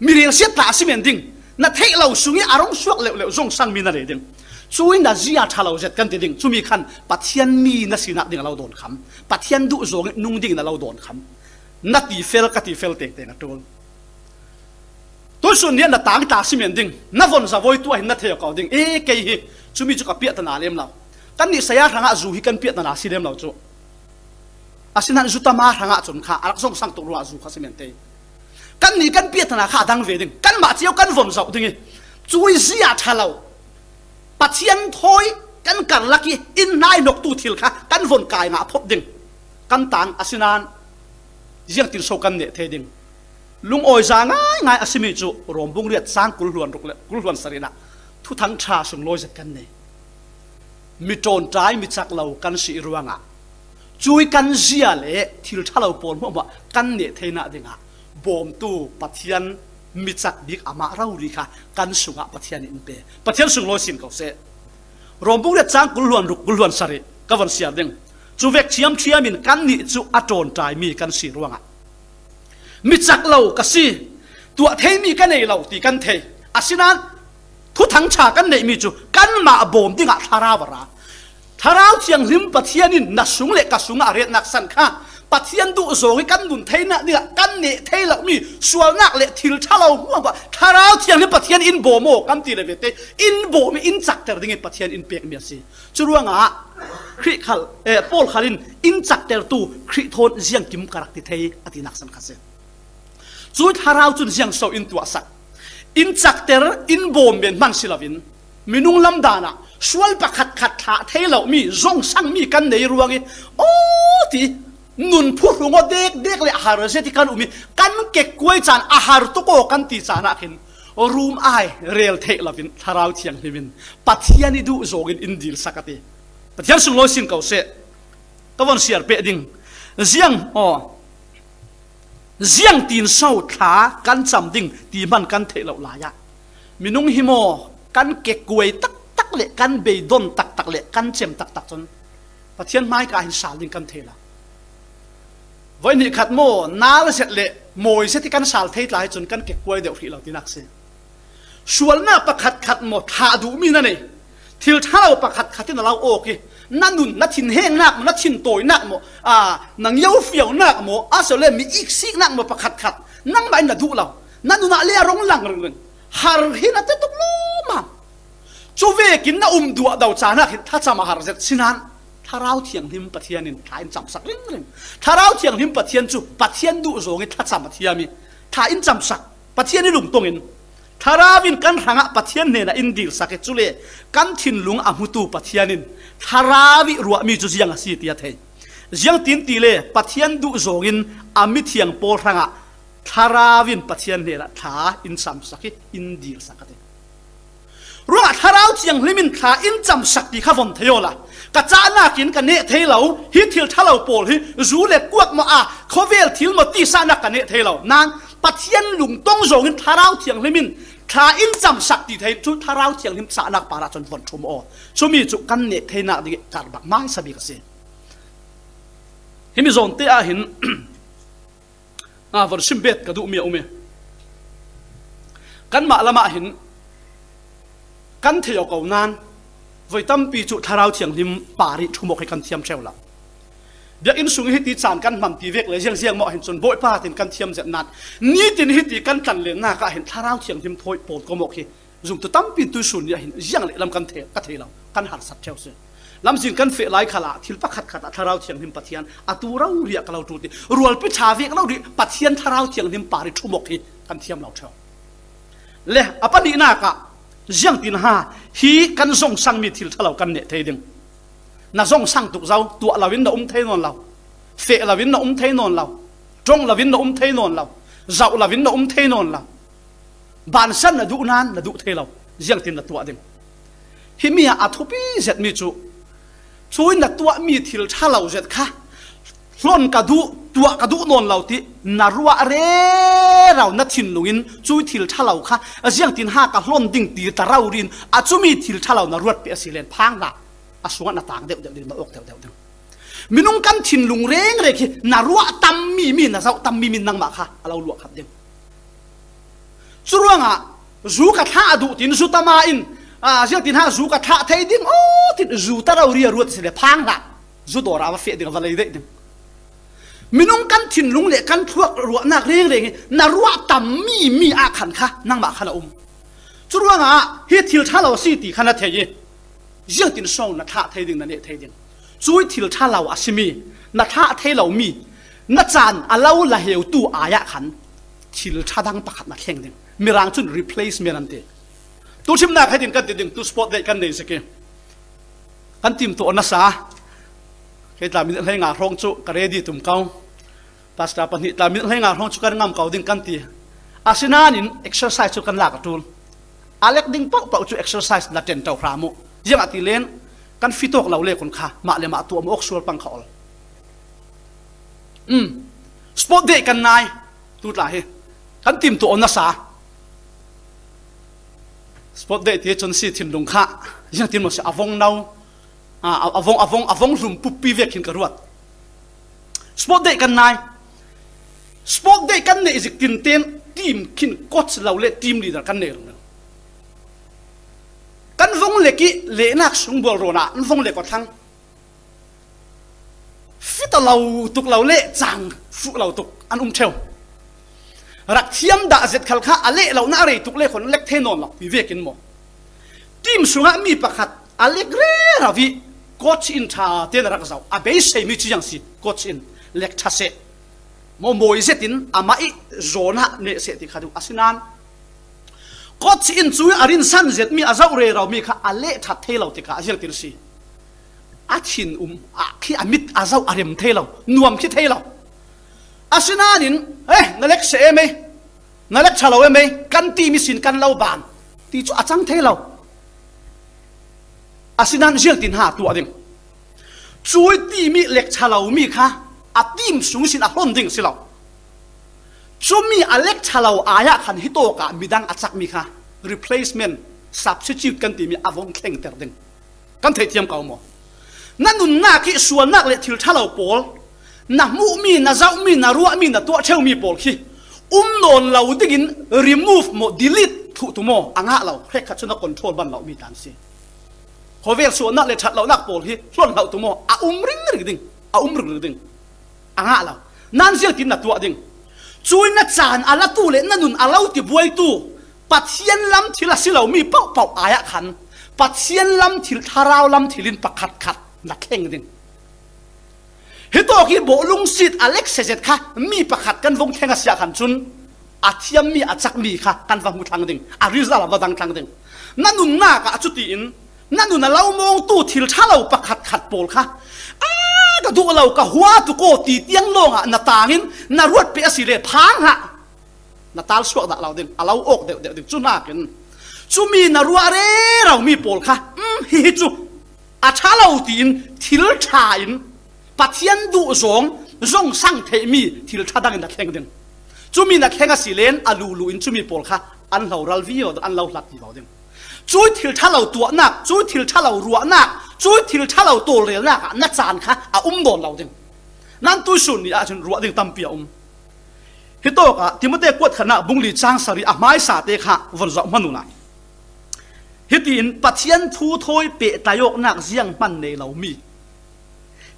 Speaker 1: mirel sia à khla si men ding na thei lo sungi arong suak le le zong sang min na re ding chuin na zia tha lo zet kan ti ding khăn, bắt pathian mi na sina ding lo don bắt pathian đủ rong nung ding na lo don kham na ti fel ka ti fel te te na tol tôi xuân niên là tang ta si men ding na von sa voi tua hin na theo cầu ding e cái gì? chu mi chu ka piat na lem lo kan ni saya ranga zu hi kan piat na si lem lo chu asin han zuta ma ranga chum kha alak song sang tu ruwa zu kha semen te kan khá kan về đình, kha dang ve ding kan ma chiao kan vom zau ding e. chui zia thalo pathian thoi cần kar laki in nai nok tu thil kha kan von kai nga phop ding kan tang asinan riêng tiền sâu căn nghệ thế đình lung ôi ra ngay ngay asimi chu rombung riết sang kul rục lệ, le kul huan sarina ทุทันชาสุงลอยจากกันเนี่ยมีโจรใจมีจักเหล่ากันสีรวงอ่ะช่วยกันเสียเละทิลชาเหล่าปนพวกว่ากันเนี่ยเทน่าดิ่งอ่ะบอมตู้ปัทยันมีจักบิ๊กอามาเราดีค่ะกันสุงอ่ะปัทยันอินเปปัทยันสุงลอยสินเขาเสรวมพวกเด็กจ้างกุลวนรุกกุลวนสริกวันเสียดิ่งจูเวกเชียมเชียมินกันนี่จูอาโจรใจมีกันสีรวงอ่ะมีจักเหล่ากสีตัวเทมีกันในเหล่าตีกันเทอาสินั้นทุทังชากันในมีจูกันมาบอมดิ่งอทาราวราทาราวเชียงริมปัทยานีนนัสุงเล็กกสุงอาเรียนนักสันค่ะปัทยนดูโซกันดุนเทนะเนี่ยกันเนเทละมีส่วนนักเลกทิลชาเราหัวว่าทาราวเชียงริมปัทยนอินโบโมกันตีเลยเวทอินโบมีอินจักเตอร์ดิ่งปัทยนอินเปียกเมียสิจู่วงางะคริขัลเออพอลขาลินอินจักเตอร์ตูคริโทนเสียงกิมการักติเทอตินักสันคาเซจู่ทาราวจุนเสียงโซอินตัวสักอินจักเตอร์อินบอมเป็นมังสิลาวินมินุงลำดานะสวลปะขัดขัดถาเทเหล่ามีจงสังมีกันในรวงอีโอ้ทีนุนพูดงอเด็กเด็กเลยอาหารเสี่กันอุมีกันเก็กกวยจานอาหารตุกโอกันตีจานักเห็นรูมไอเรลเทลาวินทาราวเทียงนิวินปัทยานิดูโจกินอินดิลสักตีปัทยานสุลอยสินเขาเสกตะวันเสียเปดิงเสียงอ๋อ riêng tin sâu thả căn chầm đình tì man căn thể lậu lá mình nung himo căn kẹt quay tắc tắc lệ căn bề đôn tắc tắc lệ căn chém tắc tắc chân và thiên mai cả hình sản đình căn thể là với nị khát mô ná là sẽ lệ mồi sẽ thì căn sản thấy lại chân căn kẹt quay đều khi lậu tin ác xe suol na pakhat khat mo tha du mi na nei thil thalo pakhat khatin lao o ki na nun na thin heng nak na thin toy nak mo à nang yau phiêu nak mo a à, so le mi ik sik nak mo pakhat khat nang bai na du law na nu na à le à rong lang rong rong har hi na te tuk lu ma chu ve kin na um du dau cha na tha cha ma har zet sinan tharau thiang him pathian in thain cham sak ring ring tharau thiang him pathian chu pathian du zo nge tha cha ma thiami tha in cham sak pathian ni lung tong in tharavin kan ranga pathian ne na indir sake chule kan thin lung a mutu pathianin tharavi ruwa mi chu ziang si tia thei ziang tin ti le pathian du zongin ami thiang por ranga tharavin pathian ne la tha in sam saki indir sakate ruwa tharau chiang limin tha in cham sakti kha vom theyola ka cha na kin ka ne thelo hi thil thalo pol hi zu le kuak ma a khovel thil mo ti sa na ka ne thelo nan pathian lung tong zong in tharau thiang lemin tha in cham sak ti thei chu tharau thiang lim sa nak para chon von thum o chumi chu kan ne theina di kar bak mai sabi ka se himi zon te a hin a vor sim bet ka du mi ume kan ma lama hin kan theo ko nan voi tam pi chu tharau thiang lim pari thumok kan thiam cheu la เด็กอินสุงฮิตีสานกันมั่นทีเวกเลยเจียงเจียงเหมาะเห็นจนโวยป้าเห็นกันเทียมเจ็ดนัดนี่ตินฮิติกันตันเหลือง้าก็เห็นทาราวเทียงทิมโพยปวดก็มกเฮจุ่มตัวตั้มปีนตัยสุนยนีเห็นเจียงเลยลำกันเทกัเทลกันหาดสัตว์เชลเสซ่ลำจิงกันเฟลไลขลาทิลปกขัดขัดทาราวเทียงทิมปะเทียนอัตุเราเรียกเราดูดีรัวลพิชาเวกเราดิปะเทียนทาราวเทียงทิมปาริทุ่มหมีเกันเทียมเราเชียวเลยอปันดีหน้าก็เจียงตินฮาฮีกันส่งสังมีทิลท่าเรากันเนตเทียดึง na zong sang tuk zau tu la win na um thei non lau fe la win na um thei non lau trong la win na um thei non lau zau la win na um thei non lau ban san na du nan na du thei lau jiang tin na tua ding hi mi a thupi zet mi chu chuin na tua mi thil tha lau zet kha hlon ka du tua ka du non lau ti na ruwa re rau na thin lungin chui thil tha lau kha jiang tin ha ka hlon ding ti ta rau rin a chumi thil tha lau na ruat pe asilen phang la อาสวงนาต่างเดียวเดียวดึงมาออกเดียวเดียวดึงมินุงกันถิ่นลุงเร่งเลยคือนารัวตัมมีมีนะเจ้าตัมมีมินนังบักค่ะเราลวกขับเดียวจุรวงอ่ะจูกะท่าดูตินสุตมาอินอ่าเสียตินฮะจูกะท่าเทิดิ่งโอ้ตินจูตาเราเรียรู้สิเลยพังละจูดอราวเฟียดิกงวันเลยเด็ดเดิ่งมินุงกันถิ่นลุงเลยกันทั่วรัวนักเร่งเลยคือนารัวตัมมีมีอาขันค่ะนังบักค่ะเราอุ้มจุรวงอ่ะเฮ็ดทิลท่าเราสี่ตีขนาดเทียยยังตินส่งนัทาเท่ยงนั่นเองเท่ยงช่วยทิลท่าเราอาชัมีนัทาเทเรามีนัจานอาเราละเหวตูอายะขันทิลท่าดังปะคับนักแข่งนึงมีรางชุน replace มีนันเตตู้ชิมนาใครดิงกันดิงตู้สปอตเด็กันเดนสักงกันทีมตัวนัสาใครตามิให้งาห้องจุกเรดีตุ่มเกาตาสตาปนิตามิให้งาห้องจุกันงามเกาดิงกันตีอาศินานิน exercise จุกันหลากตูลอเล็กดิงปอกปอกจุ exercise นัดเจนเต้าครามุ giờ mà tiền căn phi tộc lâu lệ còn khá mà lệ mà tụ ông ốc suol bằng khol um hmm. sport day căn này tụt lại căn tìm tụ ông nó sa sport day thì chân si tìm đồng khá giờ tìm nó sẽ avong nâu à ah, avong avong avong zoom puppy việc hiện ruột sport day căn này sport day căn này dịch tiền tiền team kin coach lâu lệ team leader căn này căn vong le ki le nạc sung bol rồi nà, căn vong le ko thang fit lo tuk lo le chang fu lo tuk an um theo rak thiam da zet khal kha ale lo na re tuk le khon lek the non lo pi vekin mo tim sunga mi à ale gre ravi coach in tha tiền rak zau à be se mi chi yang si coach in lek tha se mo moi zetin ama i zona ne se ti khadu asinan có chỉ in chui arin san zet mi azau re rau mi kha ale that the lo te ka azil tir si a chin um a khi amit azau arem the lo nuam khi the lo asinanin eh nalek se em ei nalek chalo em ei kan ti mi sin kan lo ban ti chu achang the lo asinan jil tin ha tu adim chui ti mi lek chalo mi kha atim sung sin a hon ding si lo so mi alek chalo aya khan hito ka midang achak mi kha replacement substitute kan ti mi avong thleng ter ding kan thei tiam ka mo na nun na ki suan nak le thil thalo pol na mu mi na zau mi na ruwa mi na to cheu mi pol khi um non lau digin remove mo delete thu tu mo anga lo khe kha chuna control ban lau mi tan si ho vel suan nak pol hi hlon lo tu mo a um ring ding a um ring ring ding anga lo nan zel tin na tua ding ช่ยนัดจานอาลตูเลนนุนอาลาติบวยตูปัดเชียนลำทิลสิเหลามีเป่าเป่าอายะขันปัดเชียนลำทิลทาราวลำทิลินปรกขัดขัดนักเข่งดิ่งเหตุอกีบลุงสิทธ์อเล็กเซจค่ะมีปรกขัดกันวงเทงเสียขันจุนอาเทียมมีอาจักมีค่ะกันฟังมุทังดิ่งอาริซาลาบดังทังดิ่งนั่นนุนน้ากะจุตินนั่นนุนเลามองตู้ทิลทาราวปรกขัดขัดโปลค่ะ ta du lo ka hoa tu ko ti tiang lo nga na tangin na ruat pe si le phang ha na tal suak da lo ding alo ok de de chu na in chu mi na rua re rau mi pol kha um hi hi chu a cha lo tin thil cha in pathian du zong zong sang the mi thil cha dang da kheng ding chu mi na khenga silen alu lu in chu mi pol kha an lo ral vi an lo lat ti lo ding chúi thịt cha lầu tuột nè chúi thịt cha lầu ruột nè chúi thịt cha lầu tổ liền nè à nát sàn khá à um đòn lầu đừng nan tôi sùn đi à chân ruộng đừng tâm bia um thế tôi cả thì mới thấy quật khả năng bung lì trang sari à mai sa tê khá vẫn rộng hơn nụ thế thì tin, bát thiên thu thôi bệ tài yok nặng riêng man nề lầu mi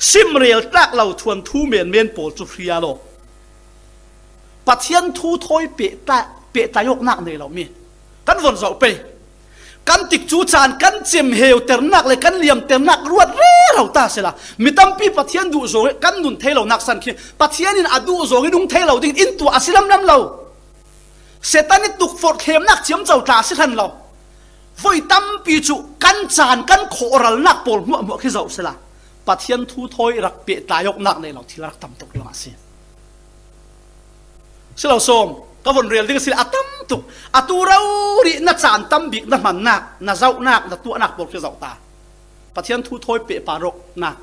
Speaker 1: sim rêu trạc lầu thuần thu miền miền bổ chu phia lo bát thiên thu thôi bệ tài bệ tài yok nặng nề lầu mi cắn vẫn rộng bệ kan tik chu chan kan chim heu ternak le kan liam ternak ruat re lo ta sela mitam pi pathian du zo kan nun thelo nak san khi pathian in adu zo gi dung thelo ding in tu asilam lam lo setani tuk for khem nak chiam chau ta si than lo voi tam pi chu kan chan kan kho ral nak pol mu mu khi zo sela pathian thu thoi rak pe ta yok nak nei lo thilak tam tok lo ma si selo som ka von rel ding sil atam tu aturau ri na chan tâm bị na man nặng na zau nặng na tu nak bol ke zau ta pathian thu thôi phá pe nặng anh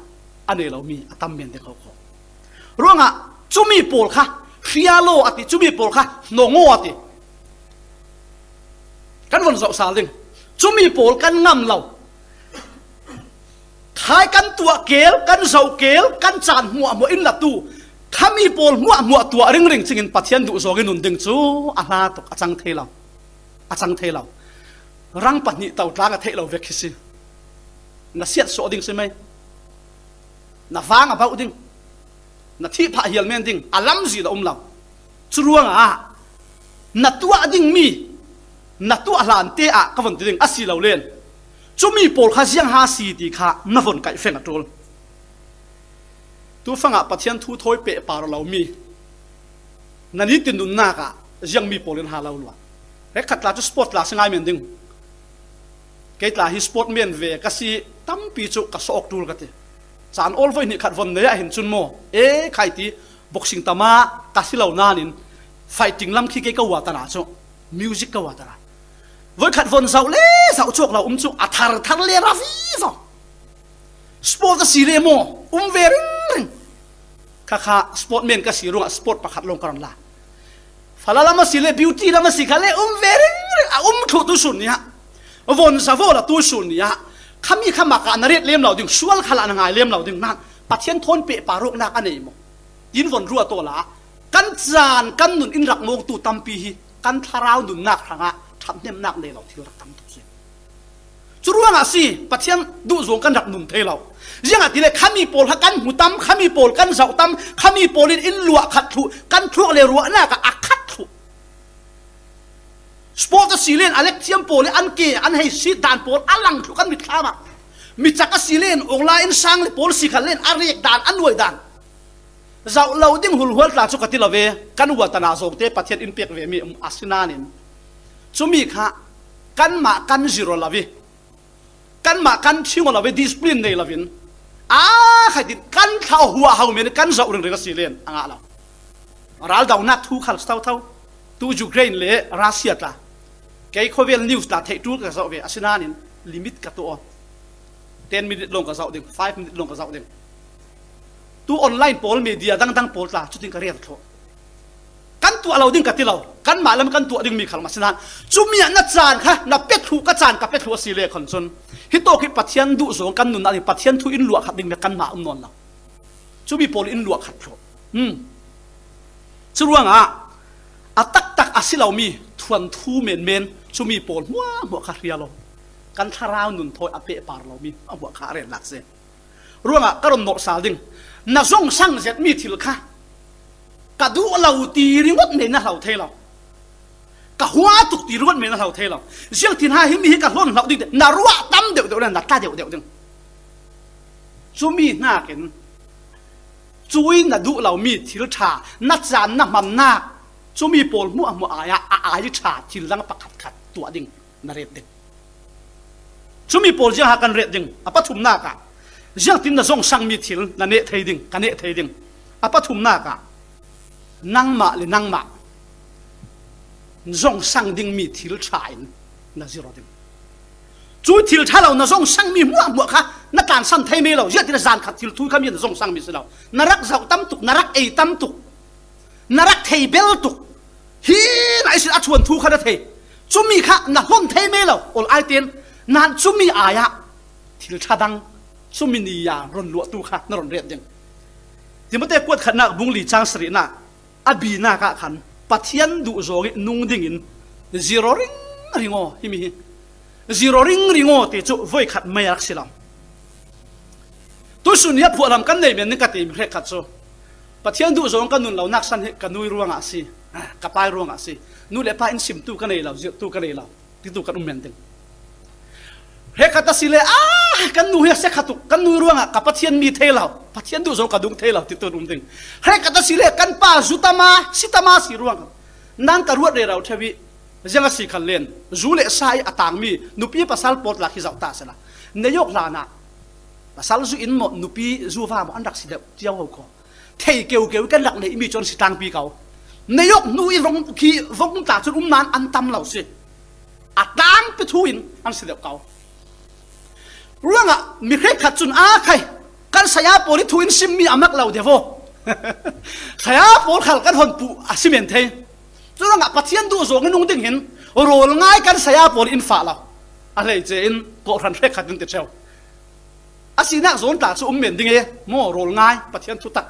Speaker 1: ane lâu mi à, tâm atam men de kho kho ruanga chumi pol kha khialo ati chumi pol kha no ngo ati kan von zau linh ding mi pol kan ngam lâu, thái căn tua kéo căn dầu kéo căn tràn mua mỗi in là tu tham khami pol ngua ngua tua ring ring chingin pathian du zogin nun ding chu a la tok achang thelo achang thelo rang pani tau tlanga thelo ve khisi na siat so ding simai na vang about ding na thi pha hial men ding alam gì da umlaw churuang a na tua ding mi na tua lan te a kavon ding asi lo len chumi pol kha siang ha si ti kha na von kai feng atol tu fanga pathian thu thoi pe par lo mi nani tin dun na cả, jang mi polin ha lo luôn, re khat là chu sport là sinh ai miền đông, cái là hi sport men ve ka si tam pi chu ka sok tur cái te chan ol voi ni khat von ne hin chun mo e khai ti boxing tama cái si lâu na nín, fighting lam khi cái ka wa ta na music ka wa ta với khát vọng giàu lẽ giàu chuộc là um chuộc à thar thar lẽ ra vi vọng sport cái gì đấy mò um về ring มันคาคาสปอร์ตแมนก็สีรุ่งสปอร์ตประคัดลงกรันละฟาลามาสีเลบิวตี้ลามาสีคาเลอุ้มเวรอุ้มถูกตุ้นเนี่ยวนซาโวละตุ้นเนี่ยข้ามีข้ามากกันนเรียเลี้ยมเราดึงชวลขลังไงเลี้ยมเหล่าดึงนั่นปัจเจนทนเปะปารุกนักอันนี้มองยินฝนรั่วตัวละกันจานกันหนุนอินรักมงตูตัมปีีกันทาราวหนุนนักทางะทำเนี่ยหนักเลยเราที่รักตั้งจรวงาสีปัจเจียนดูสวงกันดักหนุ่มเทเราเรื่องอะไรเลยขามีโปลกันหูตั้มขามีโปลกันเสาตั้มขามีโปลินอินลวกขัดถุกันทุกเลยรัวหน้ากับอักขัดถุสปอร์ตสีเลนอเล็กเทียมโปลิอันเกอันให้สีดานโปลอันลังทุกันมิดข้ามมิจักสีเลนองไลน์สนสางเลโปลสีขันเลนอันเรียกดานอันวยดานเจ้าเราดิ้งหุ่นหัวตาสุกติลเวกันหัวตนาสงเตปัจเจียนอินเปียกเวมีอัศนานินจุมีค่ะกันมากันจิโรลาวี kan ma kan thiu là ve discipline này nei la vin a à, khaitin kan thau hua hau men kan zau reng reng silen anga à, la ral dau na thu khal stau thau tu ukraine le russia là cái khối viên news là thầy trút cái dạo về Arsenal nên limit cả tụ ten minute long cả dạo đi 5 minute long cả dạo đi tu online poll media đang đang poll là chút tiếng cái riêng thôi กันตัวเราดิ้งกับที่เรากันมาแล้วกันตัวดิ้งมีขลังมาสินะจุมีนัดจานค่ะนับเป็ดหูกกรจานกับเป็ดหัวสีเล่คนจนฮิตโตคิปัทยนดุสงกันนุนอะไรปัทยนทุอินหลวงขัดดิ้งเมกันมาอุนนนละจุมีโพลินหลวกขัดโผล่อืมชื่อว่าอ่ะอัตักตักอาศิเรามีทวนทูเมนเมนจุมีโพลว้าหัวคาเรียลงกันทาราวนุนทอยอเปปาร์เรามีหัวคาเรียหลักเซร่วงอ่ะก็รมโนสาดิ้งนาซงสั่งเสร็จมีทิลค่ะ cả đủ lâu tì đi ngót mẹ na lâu thế lâu cả hoa tục tì ngót nên là lâu thế lâu riêng thiên hạ hiếm hi cả luôn lâu đi na ruột tâm đều đều là ta đều đều đừng chú mi na cái chú ý là đủ lâu mi thì nó cha nát giàn nát mầm na chú mi bồn mua mu ai à ai cha thì lăng bạc khát khát tua đừng na rệt đừng chú mi bồn riêng hà cần rệt đừng à bắt chum na cả riêng thiên là dòng sang mi thì là nệ thấy đừng cả nệ thấy đừng à bắt chum na cả นังมาเลยนังมาองสังดิงมีทิลชายนะจิรดิมจู่ทิลชายเราน้องสังมีหัวหัวค่ะนักการสันไทยเมเราเยอะที่จะจานขัดทิลทุยขมีนนองสังมีสิเรานรักเจ้าตั้มตุกนรักเอตั้มตุกนรักเทเบลตุกฮีนไอสิอาชวนทุกขนาดเทจุมีค่ะนะห้องเทเมเราอลไอเตียนนานจุมีอายะทิลชาดังจุมีนียารนลวตุกค่ะนรนเรียนยังที่มันเตะกวดขนาดบุงหลีจางสรีน่ะ abina ka khan pathian du zongi nung ding in zero ring ringo himi hi zero ring ringo te chu voi khat mai rak silam tu sun ya phu lam kan nei men ni ka te mi khat so pathian du zong kan nun lo nak san he ka nui ruanga si ah, ka pai ruanga si nu le pa in sim tu ka nei lo tu ka nei lo ti tu ka um men ding he khata sile a ah, kan nu he se khatu kan nu ruanga ka pathian mi thela pathian du zo ka dung thela ti tur um ding he khata sile kan pa zutama sitama si ruanga nan ka ruat re rau thebi jenga si khan len zu le sai atang mi nupi pasal pot la khi zau ta sala neyok na pasal zu in mo nupi zu va mo an rak si da tiao ho ko thei keu keu kan rak nei mi chon si tang pi kau yok nu i rong khi vong ta chu um nan an tam lau si atang pe thuin an si da kau ร่วงอ่ะมีใครขัดจุนอาใครกันสยาพลิทุนซิมมีอำนาจเราเดียวสยาพลขัดกันหนปูอาซิเมนเทจุร่วอ่ะปัจเจียนดูโจงนุ่งดิ่งเห็นโรลง่ายกันสยาปนอินฝ่าเราอะไรเจนก็รันเรขัดจุนตดเยวอาศินักโจนตาสุมเหม็นดิ่งเอโมโรลง่ายปัจเจียนทุตัก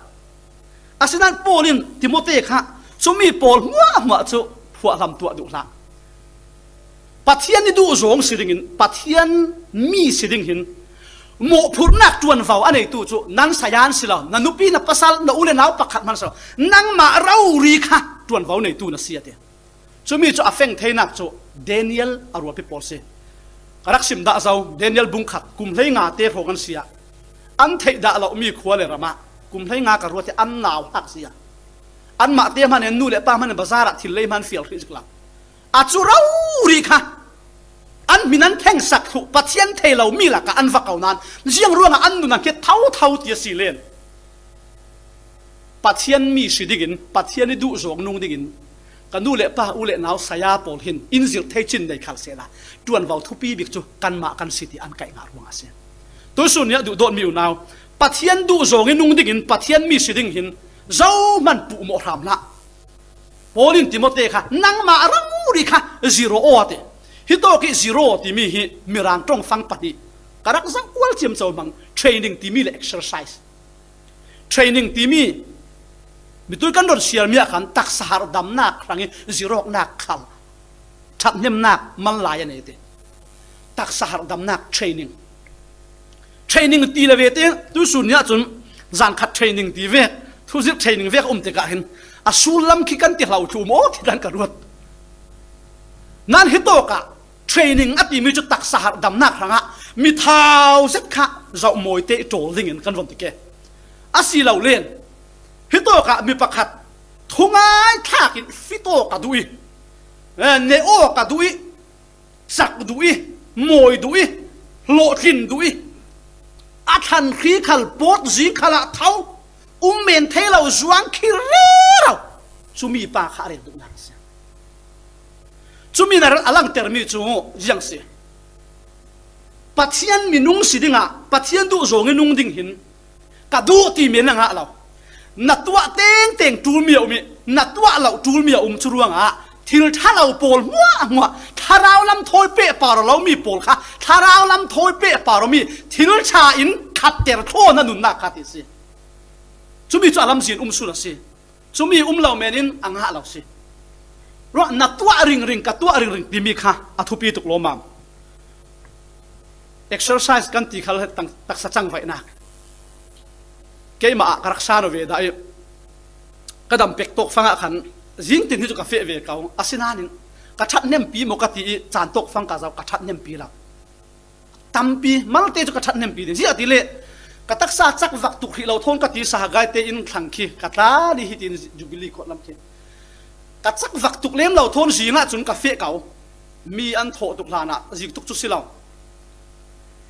Speaker 1: อาศินักโพลินทิโมเตค่ะสมีพลหัวหัวจุผัวลำตัวดุละ pathian ni du zong siring in pathian mi siring hin mo phurna tuan vau anei tu chu nan sayan sila na nupi na pasal na ule nau pakhat man sa nang ma rau ri kha tuan vau nei tu na sia te chu mi chu afeng theinak chu daniel arwa pe pol se karak sim da zau daniel bung khat kum lei nga te phokan sia an thei da lo mi khua le rama kum lei nga ka ro te an naw hak sia an ma te man en nu le pa man bazara thil lei man fial khizklang à chú rau rì kha an min an theng sak thu patien thei lo mi la ka an va kau nan riang ruang an nu na ke thau thau ti si len patien mi si digin patien ni du zong nung digin kan nu le pa u le nau saya pol hin in zir thei chin nei khal se la tuan vào thu pi bik chu kan ma kan si ti an kai ngar ruang asen tôi sun ya du don mi u nau patien du zong nung digin patien mi si ding hin zau man pu mo ram la polin timote kha nang ma rang ริค่ะ zero อดฮิโตกิ zero ที่มีฮิมีรังตรงฟังปฏิกระรักสังกวลเจียมเจ้ามัง training ที่มีเล exercise training ที่มีมีตัวกันดนเชียร์มีอาการตักสหรดำนักครั้งนี้ zero นักขัลทับเนียมนักมันลายเนี่ยเตตักสหรดำนัก training training ตีเลเวทีตัสุนยาจุนจันขัด training ตีเวทุสิบ training เวกอมเตกะเห็นอาสูลลำขี้กันตะเหล่าชูโมที่ดันกระรวดนั่นฮิตโตกะเทรนนิ่งอติมีจุดตักสหัสดำนักครั้งะมีเท้าเซ็ตขะจะมวยเตะโจลิงเงินกันวันติเกอาศีเหล่าเล่นฮิตโตกะมีประคัดทุงไงทากินฟิโตกะดุยเนโอกะดุยสักดุยมวยดุยโลทินดุยอาทันขี้ขัลปดจีขละเท้าอุ้มเมนเทเราจวงขี้เราสุมีปาคาเรดุนักเสจุมินาร์อลังเทอร์มิจูยังสิปัจเจียนมินุงสิดิงะปัจเจียนดูโงงินุงดิ่งหินกัดูตีเมีนังะเรานัตัวเต่งเต่งจูลมียอุมีนัตัวะเราจูลมียอุมชรวงะทิลท้าเราปอลมัวมัวท้าเราลำทอยเป๊ะป่าเราไม่ปอลค่ะท้าเราลำทอยเป๊ะป่าเราไม่ทิลชาอินขัดเตอร์ท้อนนุนนักขัดสิจุมีจอัลลัมจีนอุมสุนสิจุมีอุมเราเมียนินอังหะเราสิ rõ na tua ring ring ka tua ring ring timi kha athupi tuk loma exercise kan ti khal tang tak sa chang vai na ke ma karak sa no ve dai e. kadam pek tok fanga khan jing tin hi chu ka fe ve kaung asinanin ka that nem pi mo ka ti chan tok fang ka zaw ka that nem pi la tampi mal te chu ka that nem pi din zia ti le ka tak sa chak vak khi lo thon ka ti sa gai te in thlang khi ka ta ni hi tin jubilee ko lam ke กัดสักวักตุกเลี้ยมเราทนสีงาจนกาแฟเก่ามีอันโถตุกลานะจิกตุกจุสิเรา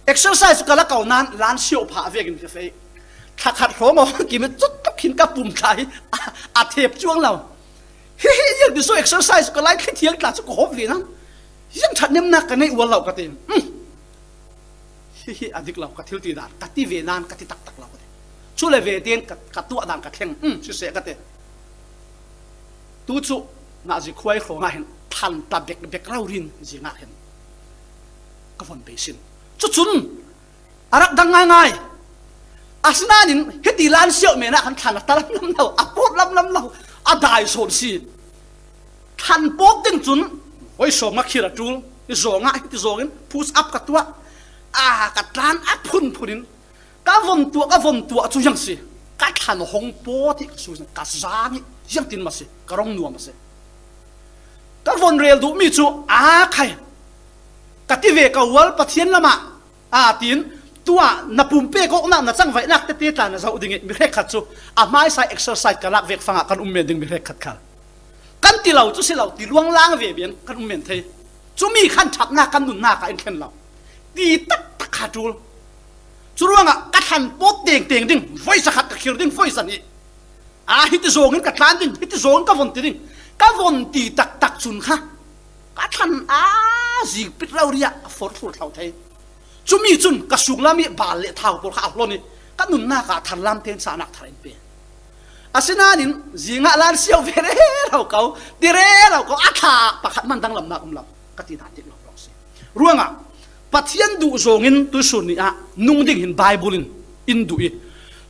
Speaker 1: เอ็กซ์เซอร์ไซส์กัละเก่านั้นล้านเชียวผาเวกินกาแฟถ้าขัดหัวมองกินมันจุดตุกหินกับปุ่มใจอาเทปจ้วงเราเฮ้ยยังดูสู้เอ็กซ์เซอร์ไซส์ก็ไล่ขี้เทียงตัดสกอบเลยนยังฉัดเนี่ยนักกันในอวนเรากระติมฮิฮิอดีกเรากระทิวตีดานกระติเวนานกระติตักตักเรากระติช่วยเวเดียนกระตัวดังกระเข็งอืมชื่อเสียกระติ tu chu nga ji khuai kho nga hen than ta bek bek rau rin ji nga hen ka von be sin chu chun arak dang ngai ngai asna nin heti lan sio me na kan than ta lam lam lo apot lam lam lo a dai son si than pok ding chun oi so ma khira tu ni zo nga ti zo gen push up ka tua a ka tlan a phun phurin ka von tua ka von tua chu yang si ka than hong po ti su ka zani yang tin masi karong nuam masi carbon rail du mi chu a khai kative ka hiện pathian lama a tin tua na pumpe ko na na chang vai nak te te tla na zau ding mi khát khat chu a à, mai sa exercise ka lak vek fanga kan umme ding mi rek khát khal kan ti lau chu si lau ti luang lang ve bien kan umme thế. Chú mi khan thak na kan nụ na ka in khen lau ti tắt tak kha Chú chu ruanga ka than pot teng teng ding voi sa khat ka khir ding voi sa ni อาฮิตโซงินกัดตานจิงฮิตโซงก็วนตีดิงก็วนตีตักตักสุนข้ากัดทานอาจีปิดเราเรียฟอร์ฟูเท่าไทยจุมีจุนกัะสุงลามีบาลเลท่าบุรข้าวลอนี่ก็นุนน้ากัาทานลามเทนสานักทารินเปียอาสินานินจิงอล้านเซียวเวเรเราเขาดิเรเราเขาอาคาปะขัดมันดังลำนักลำก็ติดติดลำลองสิรู้งะปัจเจียนดูโซงินตุสุนีอะนุ่งดิ่งหินไบบุลินอินดุอี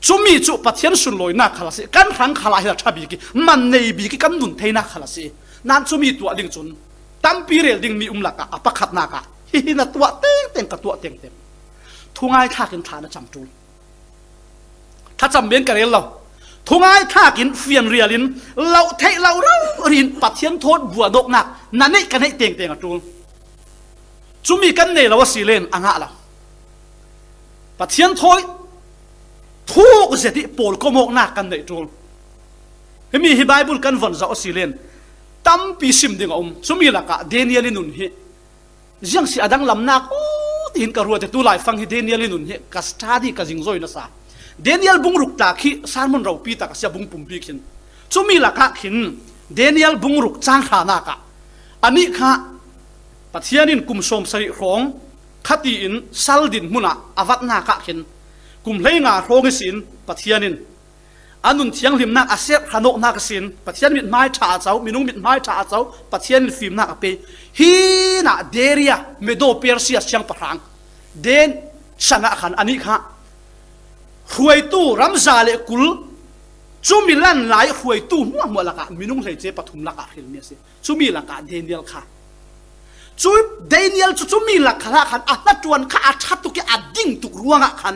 Speaker 1: จุมีจุปัทเทียนสุนลอยนักขลาสิกันครั้งขลาเหรอทับบีกิมันในบีกิกันนุนเทนักขลาสินั่นจุมีตัวดิ่งจุนตั้มปีเรดิ่งมีอุ้มลักะอปะขัดนักฮิฮินตัวเต็งเต็งกับตัวเต็งเต็งทุ่งไอ้ท่ากินฐานจำจุลถ้าจำเบียนกันเองเราทุ่งไอ้ท่ากินเฟียนเรียลินเราเทเราเราเรียนปัทเทียนโทษบัวดกนักนั่นในกันให้เต็งเต็งกับจุลจุมีกันเน่เราว่าสีเลนอ่างะละปัทเทียนโทษ thu cái gì thì Paul có một nạc căn này trôn thế mi hi Bible căn vẫn rõ xí lên tâm pi sim ding ông số mi là cả Daniel nun hi riêng si adang à lam nát, ô tin cả ruột tu lại phang hi Daniel nun hi cả study cả ding rồi nó sa Daniel bung ruk ta khi sarmon rau pi ta ka sia bung pum pi khin số mi là cả khin Daniel bung ruk chang khả nát cả à. ani à kha cùng kum som sari khát khati in saldin muna avat nát cả khin กุมเลงาโรงสินปะเทียนินอันนุนเทียงลิมนักอาเซบานกนักสินปะเทียนมิดไม้ชาเจ้ามินุงมิดไม้ชาเจ้าปัเทียนฟิมนักเปฮีนาเดยรียเมโดเปียร์เซียเชียงปะรังเดนชนะขันอันนี้ค่ะหวยตู้รัมซาเลกุลจูมิลันไหลหวยตู้มั่วมัวละกันมินุงเลยเจปทุมละกันเฮลเมียสิจูมิละกัเดนิเอลค่ะจูเดนิเอลจูมิละกัละกันอัตตะจวนค่ะอัตตุกอัดดิ่งตุกรวงอะคัน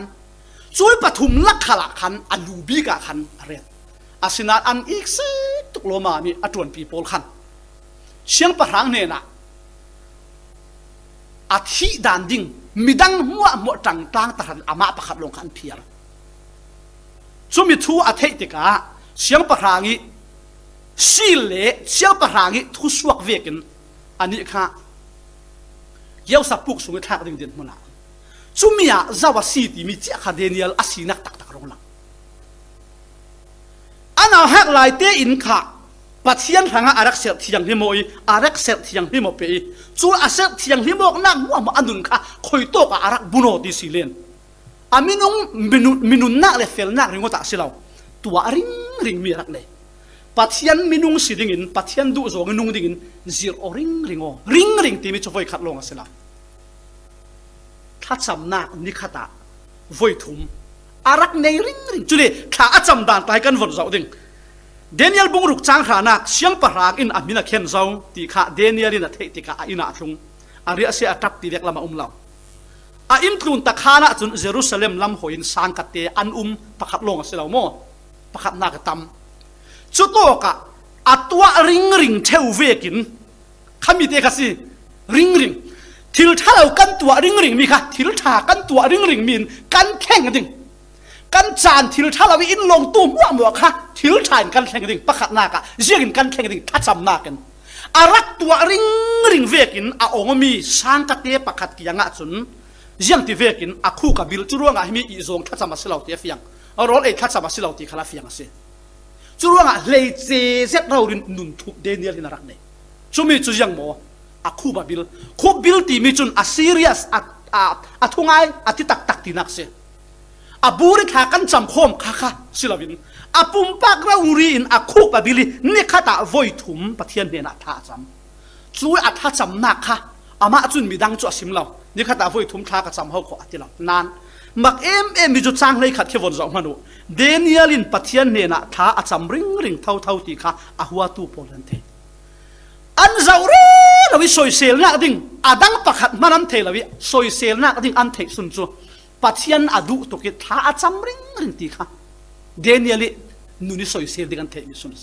Speaker 1: ช่วยปฐุมลักขลกขันอันูบีกะขันเรียนอาศนาอันอีกสิตุกโลมามีอตวนปีโพลขันเชียงประหังเนี่ยนะอาทิดานดิ่งมีดังมัวหมวจังตางตะหันอามาประคับลงขันเพียร์ช่วยมีทูอาเทติกาเชียงประหังีสิเลเชียงประหังีทุสวกเวกินอันนี้ค่ะเย้าสับปุกสุงทักดิ่งดินมุนา chumia zawa si ti mi che kha daniel asinak tak tak rong lang ana hak lai te in kha pathian ranga arak sel thiang hi moi arak sel thiang hi mo pe chu a sel thiang hi mok nak wa ma anun kha khoi to ka arak buno ti silen aminung minun minun nak le fel nak ringo ta silau tua ring ring mi rak le pathian minung siding in pathian du zong nung ding in zir o ring ringo ring ring ti mi chofoi khat long asela ท่าจำนักนิคตะวยถุมอารักในริงริงจุลีข้าจำดานตายกันวันเสาร์ดิ่งเดนิเอลบุงรุกจางขานักเสียงปะรากอินอามินาเขียนเสาตีข้าเดนิเอลินาเทติข้าอินาทุงอาริอาเสียตักตีเด็กละมาอุ้มเราอาอิมทุนตะขานะจนเยรูซาเล็มลำหอยนสังกัดเตอันอุ้มประคับลงเสลาโมประคับนากตัมจุดโตกะอัตัวริงริงเทวเวกินขมิเตกสิริงริงทิลท่าเรากันตัวริงริงมีค่ะทิลท่ากันตัวริงริงมีนกันแข่งกันริงกันจานทิลท่าเราอินลงตู้มั่วมัวค่ะทิลท่านกันแข่งกันริงประคัดนากะเจียกนกันแข่งกันริงทัดจำนากันอารักตัวริงริงเวกินอาองมีสังกดเตประคัดกี่ยงอ่ะสุนเจียงที่เวกินอาคู่กับบิลจุรวงอหิมีอีซงทัดจำมาสิเราเตียฟียงอราเอ็ทัดจำมาสิเราตีาลาฟียงสิจุรวงอาเลยเจเซเราดินนุนทุกเดนิเอลินารักเนี่ยช่วยมีจุยังม่คูบาบิลคูบิลตีมิจุนอาซีเรียสอาอาทุงไงอาทิตักตักตินักเสียอะบูริกฮักันจำคมค่ะค่ะสิลาวินอาปุ่มปากราวุรีนอาคูบาบิลนี่ค่ะตาโวยถุมประเทียนเนนัทาจำช่วยอาทาจำนักค่ะอามาจุนมีดังจวสิมเหรานี่ค่ะตาโวยถุมทากระจำเขาขออธิลาบนานมักเอ็มเอ็มมีจุดจางเลยขัดเขวนจอมนุเดนิเอลินประเทียนเนนัทอาจำริงริงเท่าเท่าตีค่อาหัวตูโปลันเทอันเจ้าเรเราวิสอยเซลนักดิ่งอาดังประคัดมันอันเทเราวิสอยเซลนักดิ่งอันเทสุนจูปัจจัยนอดูตุกิท่าอาจำริงริงตีค่ะเดนิเอลินุนิสอยเซลดิ่งอันเทมิสุนเซ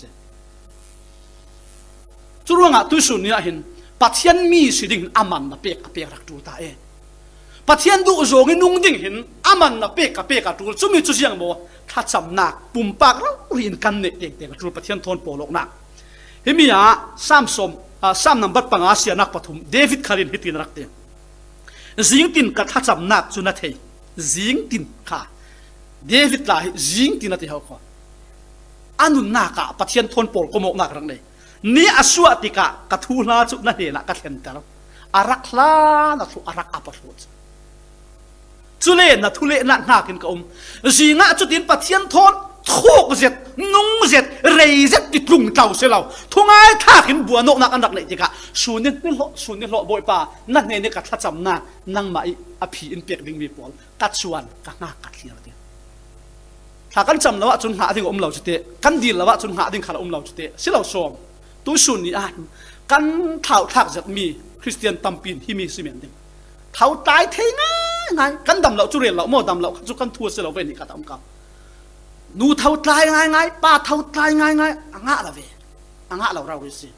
Speaker 1: จุัว่างตุสุนเนี่ยเห็นปัจจัยมีสิ่งดิ่งอามันนะเปียกเปียรักตูตาเอปัจจัยนดูโจงนุ่งดิ่งเห็นอามันนะเปียกเปียรักดูจุ่มีจุดยังบ่ท่าจำหนักปุ่มปากเราเรียนกันเนี่ยเด็กเด็กู้ปัจจัยนทนโปรโลกหนักเฮมีอาซสามสมสามนับปังอาเซียนักปฐมเดวิดคารินฮิตินรักเตียงจิงตินกัดทัศน์นักจุนัทเฮจิงตินค่ะเดวิดลาจิงตินนัทเฮาขวออันนุนักกะปัจเจียนทนโปลกโมกนักรังเลยนี่อาสวัติกะกัทูลาจุนัทเฮนักกัดเห็นแต่ลอารักลานัทุอารักอปัสุจุเลนัทุเลนักนักกินกะอมจิงะจุดินปัจเจียนทนทุกเจ็ดนุ่งเจ็ดเรยเจ็ดติดลุงเต่าเสียเราทุงไอ้ท่าหินบัวนกนักอันดักเลยจิกะสวนี่นี่หลอสวนี้หลอบ่อยป่านั่นเนี่ยนี่กัดทัดจำนานั่งมาอีอภีอินเปียกดิ้งวีปอลกัดชวนกัดหน้ากัดเสียเราเดียถ้ากันจำแล้วว่าจนหาถึงอมเราจุเตะกันดีแล้วว่าจนหาดึงขาดอมเราจุเตะเสียเราซ้อมตัวสวนี้อ่านกันเท่าทักจะดมีคริสเตียนตัมปีนที่มีสิเมนติงเท่าตายเทง่ายไงกันดำเราจุเรียนเราโม่ดำเราจุกันทัวเสียเราเป็นนี่กัดอมกับนูเท่าตายง่ายง่ายป้าเท่าตายง่ายง่ายอ่างะละเวอ่างะเราเราดูสิ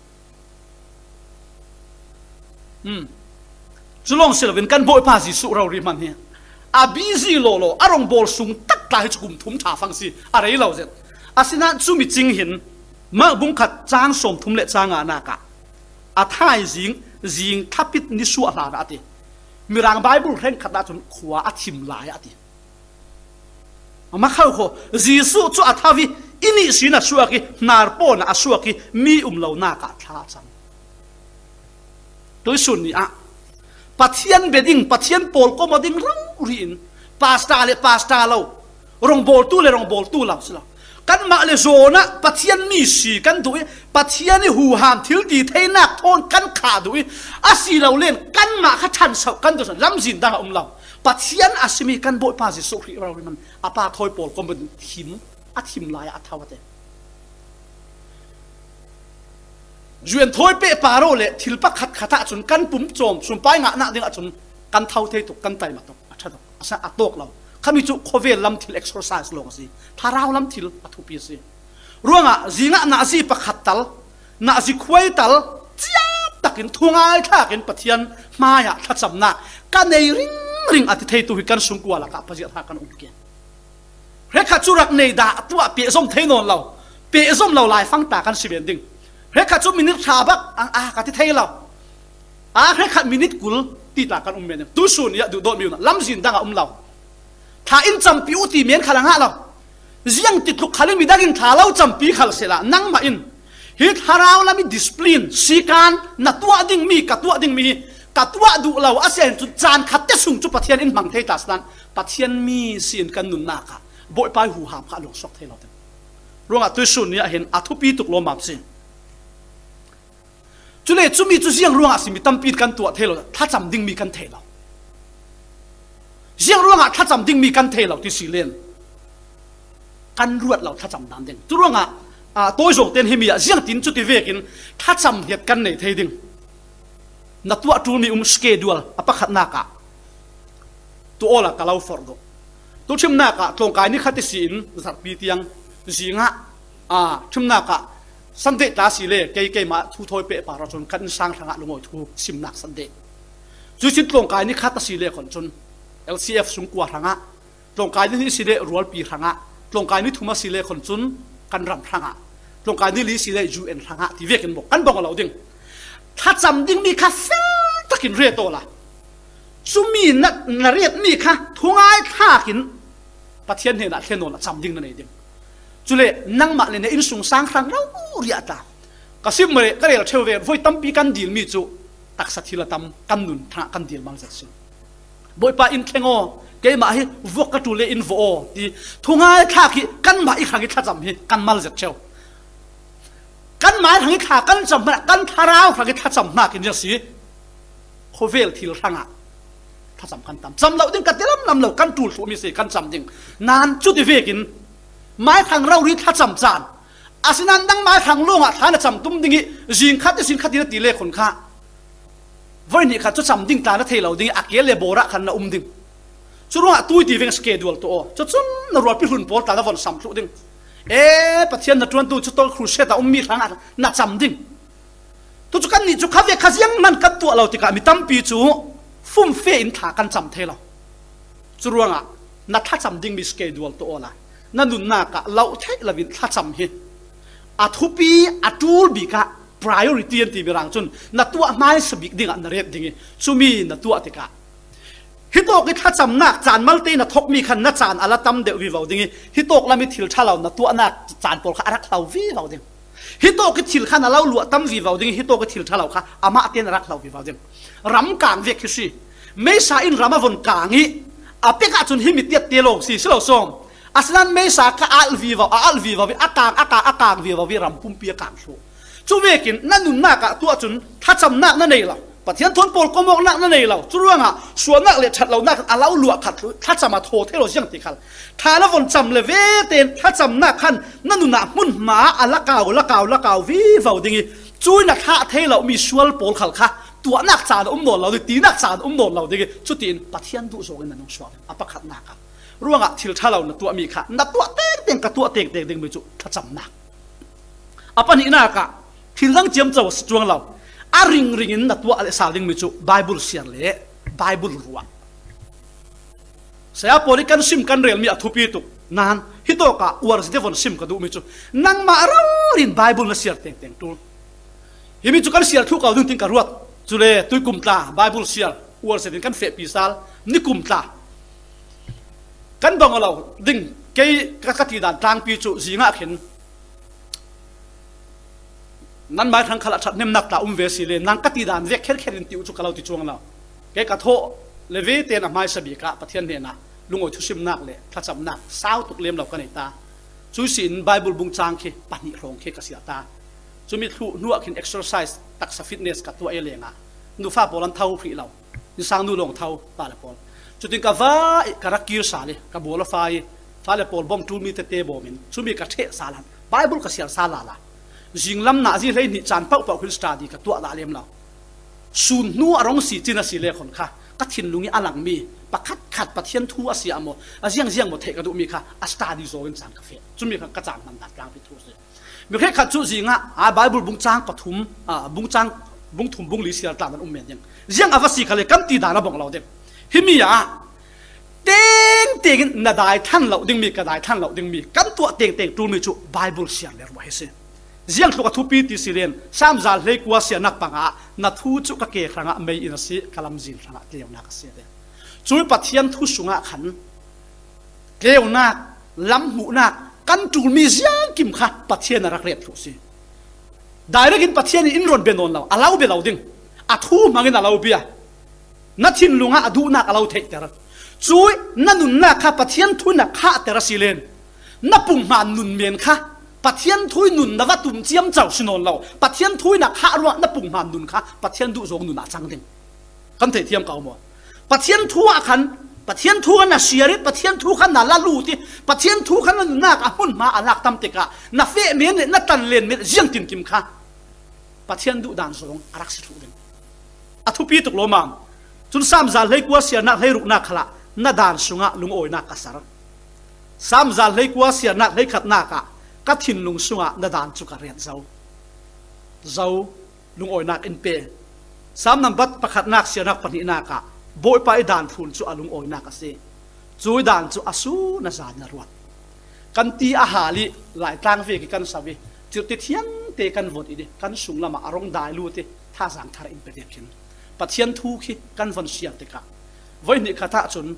Speaker 1: อืมจุลงเสลวินกันบ่อยพาสิสุเราริมันเนี่ยอาบีซีโลโลอารมณ์บอลสูงตักตายจุ่มทุ่มชาฟังสิอะไรเราเจ็ดอาสินะจุมิจิงเห็นเมื่อบุ้งขัดจางสมทุ่มเละจางอานากะอาท้ายจิงยิงทับปิดนิสุอาลาอาติมีรางไบเบิลเร่งขัดตาจนขวาอาทิมหลายอาทิมาเข้าัวซีสุจัวททวิอินิสินาชัวกินาร์ปอนาชัวกิมีอุมเลานากาชาจังตัวสุนีอะปัทยันเบดิงปัทยันโปลก็มาดิงรังรินปาสตาเลปาสตาเลารองบอลตูเล่รองบอลตูลเราสิละกันมาเลโซนะปัทยันมีสีกันด้วยปัทยันหูหามทิลดีเทนักทอนกันขาด้วยอาศีเราเล่นกันมาขัดชันเสากันตัวสันลำจินดาอุมเราปัจเจียนอาศัยกันบ่อยปาสิสุขีเราเมันอาปาทอยปอลก็เป็นหิมอธิมลายอาทาวเตจวนทอยเปปารอเลทิลปกขัดขัดจุนกันปุ่มจอมจุนไปงะนักดึงจุนกันเท่าเทีตุกันไตมาตุกอาชะตุกอาชะอัตุกเราขามีจุโควลดลำทิลเอ็กซ์โรไซส์ลงสิทาราวลำทิลอัทุพีสิรู้งะจีงะนักจีปะขัดตัลนักจีควยตัลจี้าตักินทุงไอ้ท่ากินปัจเจียนมาอยากทัดจำนักกันในริง ring ati thei tu hi kan sung kuala ka pazia tha kan umkia rekha churak nei da tua pe zom thei non lo pe zom lo lai phang ta kan siben ding rekha chu minit tha bak ang a ka ti thei lo a rekha minit kul ti ta kan men. Um tu sun ya du do mi na lam jin danga um lo tha in cham pi u ti men khalang ha lo ziang ti thuk khaling mi dagin tha lo cham pi khal la nang ma in hit haraw lami discipline sikan na tua ding mi ka tua ding mi ตัดว่าดูเราอเซนจุดจานขัดเตสูงจุดปัทยนอินบังเทตัสนั้นปัทยนมีเสียงกันหนุนหน้าค่ะโบ่อยไปหูหามขาหลงสอกเทเราเต็มรวงอัตุสุนเนี้เห็นอัฐุพีตุกลมับสิจุเลจุมีจุเสียงรวงอัสิมีตั้มปีกันตัวเทเราถ้าจำดิ้งมีกันเทเราเสียงรวงอัถ้าจำดิ้งมีกันเทเราที่สีเลนกันรวดเราถ้าจำดันเด้งจุรวงอัตัวส่งเต็นเฮมีเสียงตินจุดที่เวกินถ้าจำเหตุกันในเทดิ้งนตัวทุมีอุ้มสเกดูลอะพขัดนักะตัวอลาะาลาวฟอร์ดตัวชิมนักะตรงกายนี่ขัดสินสัตว์ปีเตียงสีงะอ่าชิมนักะสันเดตาสิเล่เกย์เกย์มาทุทอยเปปาราชนขันสร้างสังหลงอยทุกชิมนักสันเดจุดชิ้นตรงกายนี่ขัดสิเล่ขนชน LCF สุงกว่าทังะตรงกายนี่สิเล่รัวปีทางะตรงกายนี่ทุ่มาสิเล่ขนชนกันรำทังะตรงกายนี่ลีสิเล่ยูเอ็นทางะที่เวกันบอกกันบอกเราดิงถ้าจำดิ้งมีค่ะสักตะกินเรียตัวละจุมีนัดนาเรียดมีค่ะทุ่งไอ้ท่ากินปะเทียนเห็นอะเทียนโนละจำดิ้งนั่นเองจุเลยนั่งมาเลยในอินสุงสร้างครั้งเราเรียตากระซิบมาเลยก็เลยเทวเวฟอยตั้มปีกันดีลมีจุตักสัตย์ทีละตั้มกันนุนทนะกันดีลมังสัตย์บอยปาอินเทงโอเกมาให้วกกระตุเลยอินโฟที่ทุ่งไอ้ท่ากิกันมาอีกครั้งที่ท่าจำให้กันมังสัตย์เชียวกันหมายทางขากันสำนักันทาราวทางทัดสำนากินจะสีโคเวลทีลทางอ่ะทัดสำคัญตามสำเหล่าดึงกันเตลำลำเหล่ากันตูดสูมีสีกันสำดึงนานจุดที่เวกินหมายทางเราริทัดสำจานอาสินันดังหมายทางโลงอ่ะทานสำตุ้มดิ่งจิงคัดจะสินคัดที่ตีเลขคนข้าวันนี้ขัดจุดสำดิ่งตาหน้เทเหล่าดิ่งอักเยเลโบระขันนะอุ้มดิ่งชุดว่าตู้ตีเวงสเกดูลตัวจุดซุ่นรวดพิรุนโปตาละฝนสำทุดิ่งเอ๊ะประเทศนั้นจวนตัวชุดตัวครูเชต้าอุ้มมีทางอ่ะน่าจำดิ่งตัวจุกันนี่จุกข้าวเวข้าเสีงนั่นกัดตัวเราติกามีตั้มปีจูฟุ่มเฟือยถิากันจำเทเราจุรวงอ่ะน่าท่าจำดิ่งมีสเกดูลตัวอะไรนั่นดุนนากะเราเทลวินท่าจำเหีฮอัทุปีอัตูลบิกะ priority ที่มีรังจนน่าตัวไม่สบิกดิ่งอันเรียบดิ่งซุมีน่าตัวติกาฮิตอกกิทัดจำนักจานมัลตีนะทกมีขันนะจานอะไรตัมเดวิวเอาดิ่งฮิตตกลามิทิลชาเลานะตัวนักจานปอลข้ารักเลาวิวเอาดิ่งฮิตอกกิทิลข้านาเลาลวดตัมวิวเอาดิ่งฮิตอกกิทิลชาเลาข้าอามาเตียนรักเลาวิวเอาดิ่งรำกางเวกิสิไม่สาอินรำมาวนกางีอาเปกอาจุนหิมิเตียเโลกสีสโลซอมอาสนันไม่สาค้าอัลวิวเอาอัลวิวาวิอากางอากางอากางวิวาวิรำพุ่มเปียกางสูจูเวกินนั่นนุ่นนักตัวจุนทัดจำนักนั่นเองล่ะปฏิญทนปลกมองนักนั่นเองเราจุดว่างอ่ะส่วนนักเลียชัดเรานักอาเล้าหลวกขัดทัาจะมาโทเทโลเชียงติคันทาละฝนจำเลยเวเตนทัาจำนักขันนั่นหนุนักมุ่นมาอัลละเก่าละเก่าละเก่าวิเฝ้าดิ่งจุยนักท่าเทเรามีชวนปลขัดค่ะตัวนักสารอุ้มโดนเราดิตีนักสารอุ้มโดนเราดิ่งจุดที่ปฏิญดูโซกันนั่นน้งสวนอ่ะปะขัดนักอ่ะร่วงอ่ะทิลท่าเราตัวมีค่ะนักตัวเต็งเต็งกับตัวเต็งเต็งเต็งไปจุดถ้าจำนักอ่ะปะนี่นักอ่ะทิลทั้งเจียมเจ้าสจวงเรา a ring ring in đặt vua sa ding mi chu bible sian le bible ruwa saya pori kan sim kan rel mi athupi tu nan hito ka war devon sim ka du mi chu nang ma rin bible na siar teng teng tu himi chu kan siar thu ka dun ting ka ruat chu le tu kum tla bible siar war se din kan fe pi sal ni kum ta. kan dong lo ding cái các cái thì đàn tang pi chu gì ngã khiến นั่นหมายถึงขลัดชัดเนี่ยนักตาอุ้มเวสีเลยน่งกติดานเวกเคลเคลินติวจุกเราติจวงเราแกกระโถเลเวเตนอมายสบีกะประเทศเนี่ยนะลุงโอทุชิมนักเลยพระจำนักสาวตุกเลียมเรากันในตาจุสินไบเบิลบุงจางเคปันิโรงเคกเสียตาจุมีทุนัวขินเอ็กซ์เซอร์ไซส์ตักสฟิตเนสกับตัวเอเลง่ะนูฟ้าบอลันเท้าฟรีเรานูสร้างนูลงเท้าตาเลปอลจุดถึงกับว่าการักยืสาเลยกับบอลไฟต้าเลปอลบอมทูมีเตเตบอมินจุมีกระเทะสาลันไบเบิลกเสียสาลาละยิงลำหน้าที่เลนิจานเป้าเป่าคริสตาดีกับตัวลาเลมเราสูนนัวร้องสีจินาสีเลขนค่ะกถินลุงนี้อลังมีปะคัดขัดปะเทียนทัวเสียโมอาเซียงเซียงหมดเทกระดูมีค่ะอัสตาดิโซเป็นสารกาแฟจุมีค่ะกระจ่างมันดัดกลางไปทัวเสียมีแค่ขัดจุสิงะอ่าไบบุลบุ้งจางปะทุมอ่าบุ้งจางบุ้งทุ่มบุ้งลิเสียตามันอุ้มเมียนยังเซียงอาฟสีคะเลยกันตีดานะบอกเราเด็กฮิมีอ่ะเต็งเต็งนาดายท่านเหล่าดึงมีกระดายท่านเหล่าดึงมีกันตัวเต็งเต็งตูมีจุไบบุลเสียงเลยรู้ไหมเี ziang thuộc thu pi ti silen sam zal le kwa sia nak panga na thu chu ka ke khranga mei in si kalam zil khranga ke na ka sia de chui pathian thu sunga khan ke na lam mu na kan tu mi ziang kim kha pathian rak rep thu si direct in pathian in ron benon law alaw be law ding a thu mangin alaw bia na thin lunga adu na alau thek tar chui na nun na kha pathian thu na kha tar silen na pung ma nun men kha ปัทเทียนทุยนุนนะว่าตุ่มเจียมเจ้าชนนเราปัทเทียนทุยนักฮารวะนับปุ่งหามนุนค่ะปัทเทียนดุรงหนุนอาจังเด่งกันเทียมเก่าหมดปัทเทียนทัวขันปัทเทียนทัวน่ะเสียริปัทเทียนทัวขันน่ะละลูที่ปัทเทียนทัวขันน่นนักอ่หุ่นมาอานลักตั้มติกะน่ะเฟ่เมียนน่ะตันเลนเมียนเจียงตินกิมค่ะปัทเทียนดุดานสงอารักส์ทุเด่งอธุปีตุกโลมามจุนสามจัลเลกัวเสียนักให้รุกนักขละน่ะดานสุงะลุงโอยนักกษัตริย์สามจัลเลกัวเสียนักให้ขัดนักอ่ะ ka thin lung sunga ah, đã dan chu ka rian zo zo lung oi nak in pe sam nam bat pakhat nak sia nak pani na ka ah. boi pa i dan thun chu alung oi nak ase chui dan chu asu na zan na ruat kan ti a hali lai tang ve ki kan sawi chu ti thian te kan vot ide kan sung lama rong dai lu te tha jang thar in đẹp de khin pathian thu khi kan von sia te ka voi ni kha ta chun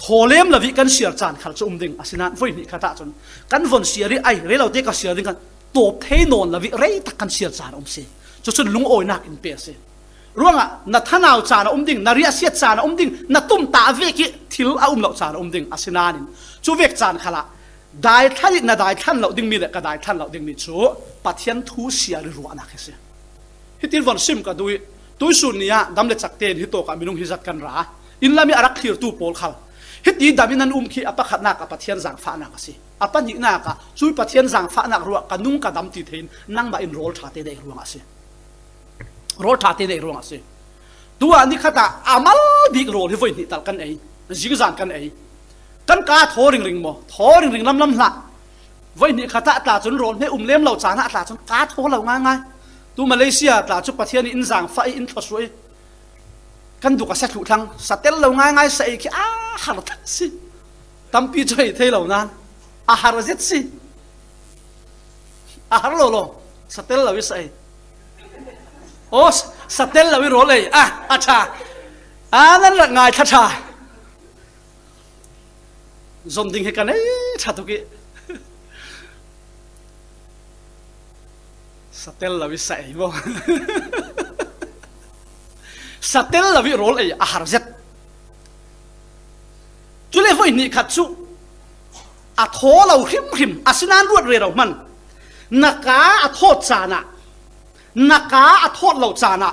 Speaker 1: โทเลมละวิกันเสียจานขัดจุ่มดิ่งอาศินันฟุ้ยนี่ขัดจนกันฝนเสียริไอเรเราเด็กก็เสียดิ่งกันตบเทนนละวิเรตักกันเสียจานอมเสียจนสุดลุงโอยนักอินเปียเสียร่วงอ่ะนัทนาวจานอมดิ่งนารียเสียจานอมดิ่งนัตุ่มตาเวกิทิลอาอุมเหล่าจานอมดิ่งอาศินันินจูเวกจานขละได้ท่านนาได้ท่านเหล่าดิ่งมีเด็ก็ได้ท่านเหล่าดิ่งมีจูปัทยันทูเสียริรัวนักเสียฮิตินวันซิมก็ดูดูสุนียะดำเล็จักเตนฮิโตกับมินุงฮิจัดกันราอินลามีอารักเทียรตูโปลขัล đam hiti daminan umkhi apa khatna ka pathian zang fa na ka si apa ni na ka ah, chui giang zang fa ruộng ruwa kanung ka dam ti thein năng ba in roll tha te dei ruwa si roll tha te dei ruwa si tua ni khata amal đi roll hi voi ni tal kan ấy jing zang kan ei kan ka tho ring ring mo tho ring ring lâm lam la voi ni khata ta chun roll ne um lem chán chana ta chun cá tho lo nga ngay tu malaysia ta chu thiên in zang fa in suy căn đủ cả sát lụ thăng sát tên lâu ngay ngay sai khi à hà lo thăng si tâm pi chơi thế lâu nan à hà lo giết si à hà lo lo sát tên lâu sai ô sát tên lâu rồi này à à cha à nên là ngài thắt cha dồn đình hết cả này cha tôi kia sát tên lâu sai vô [laughs] สเตลลวิโรลเอออาหารเจ็ดจุเลฟอยนี่ขัดสุอัทโหเราหิมหิมอาสินานรวดเรามันนักกาอัทโหจานะนักกาอัทโหเราจานะ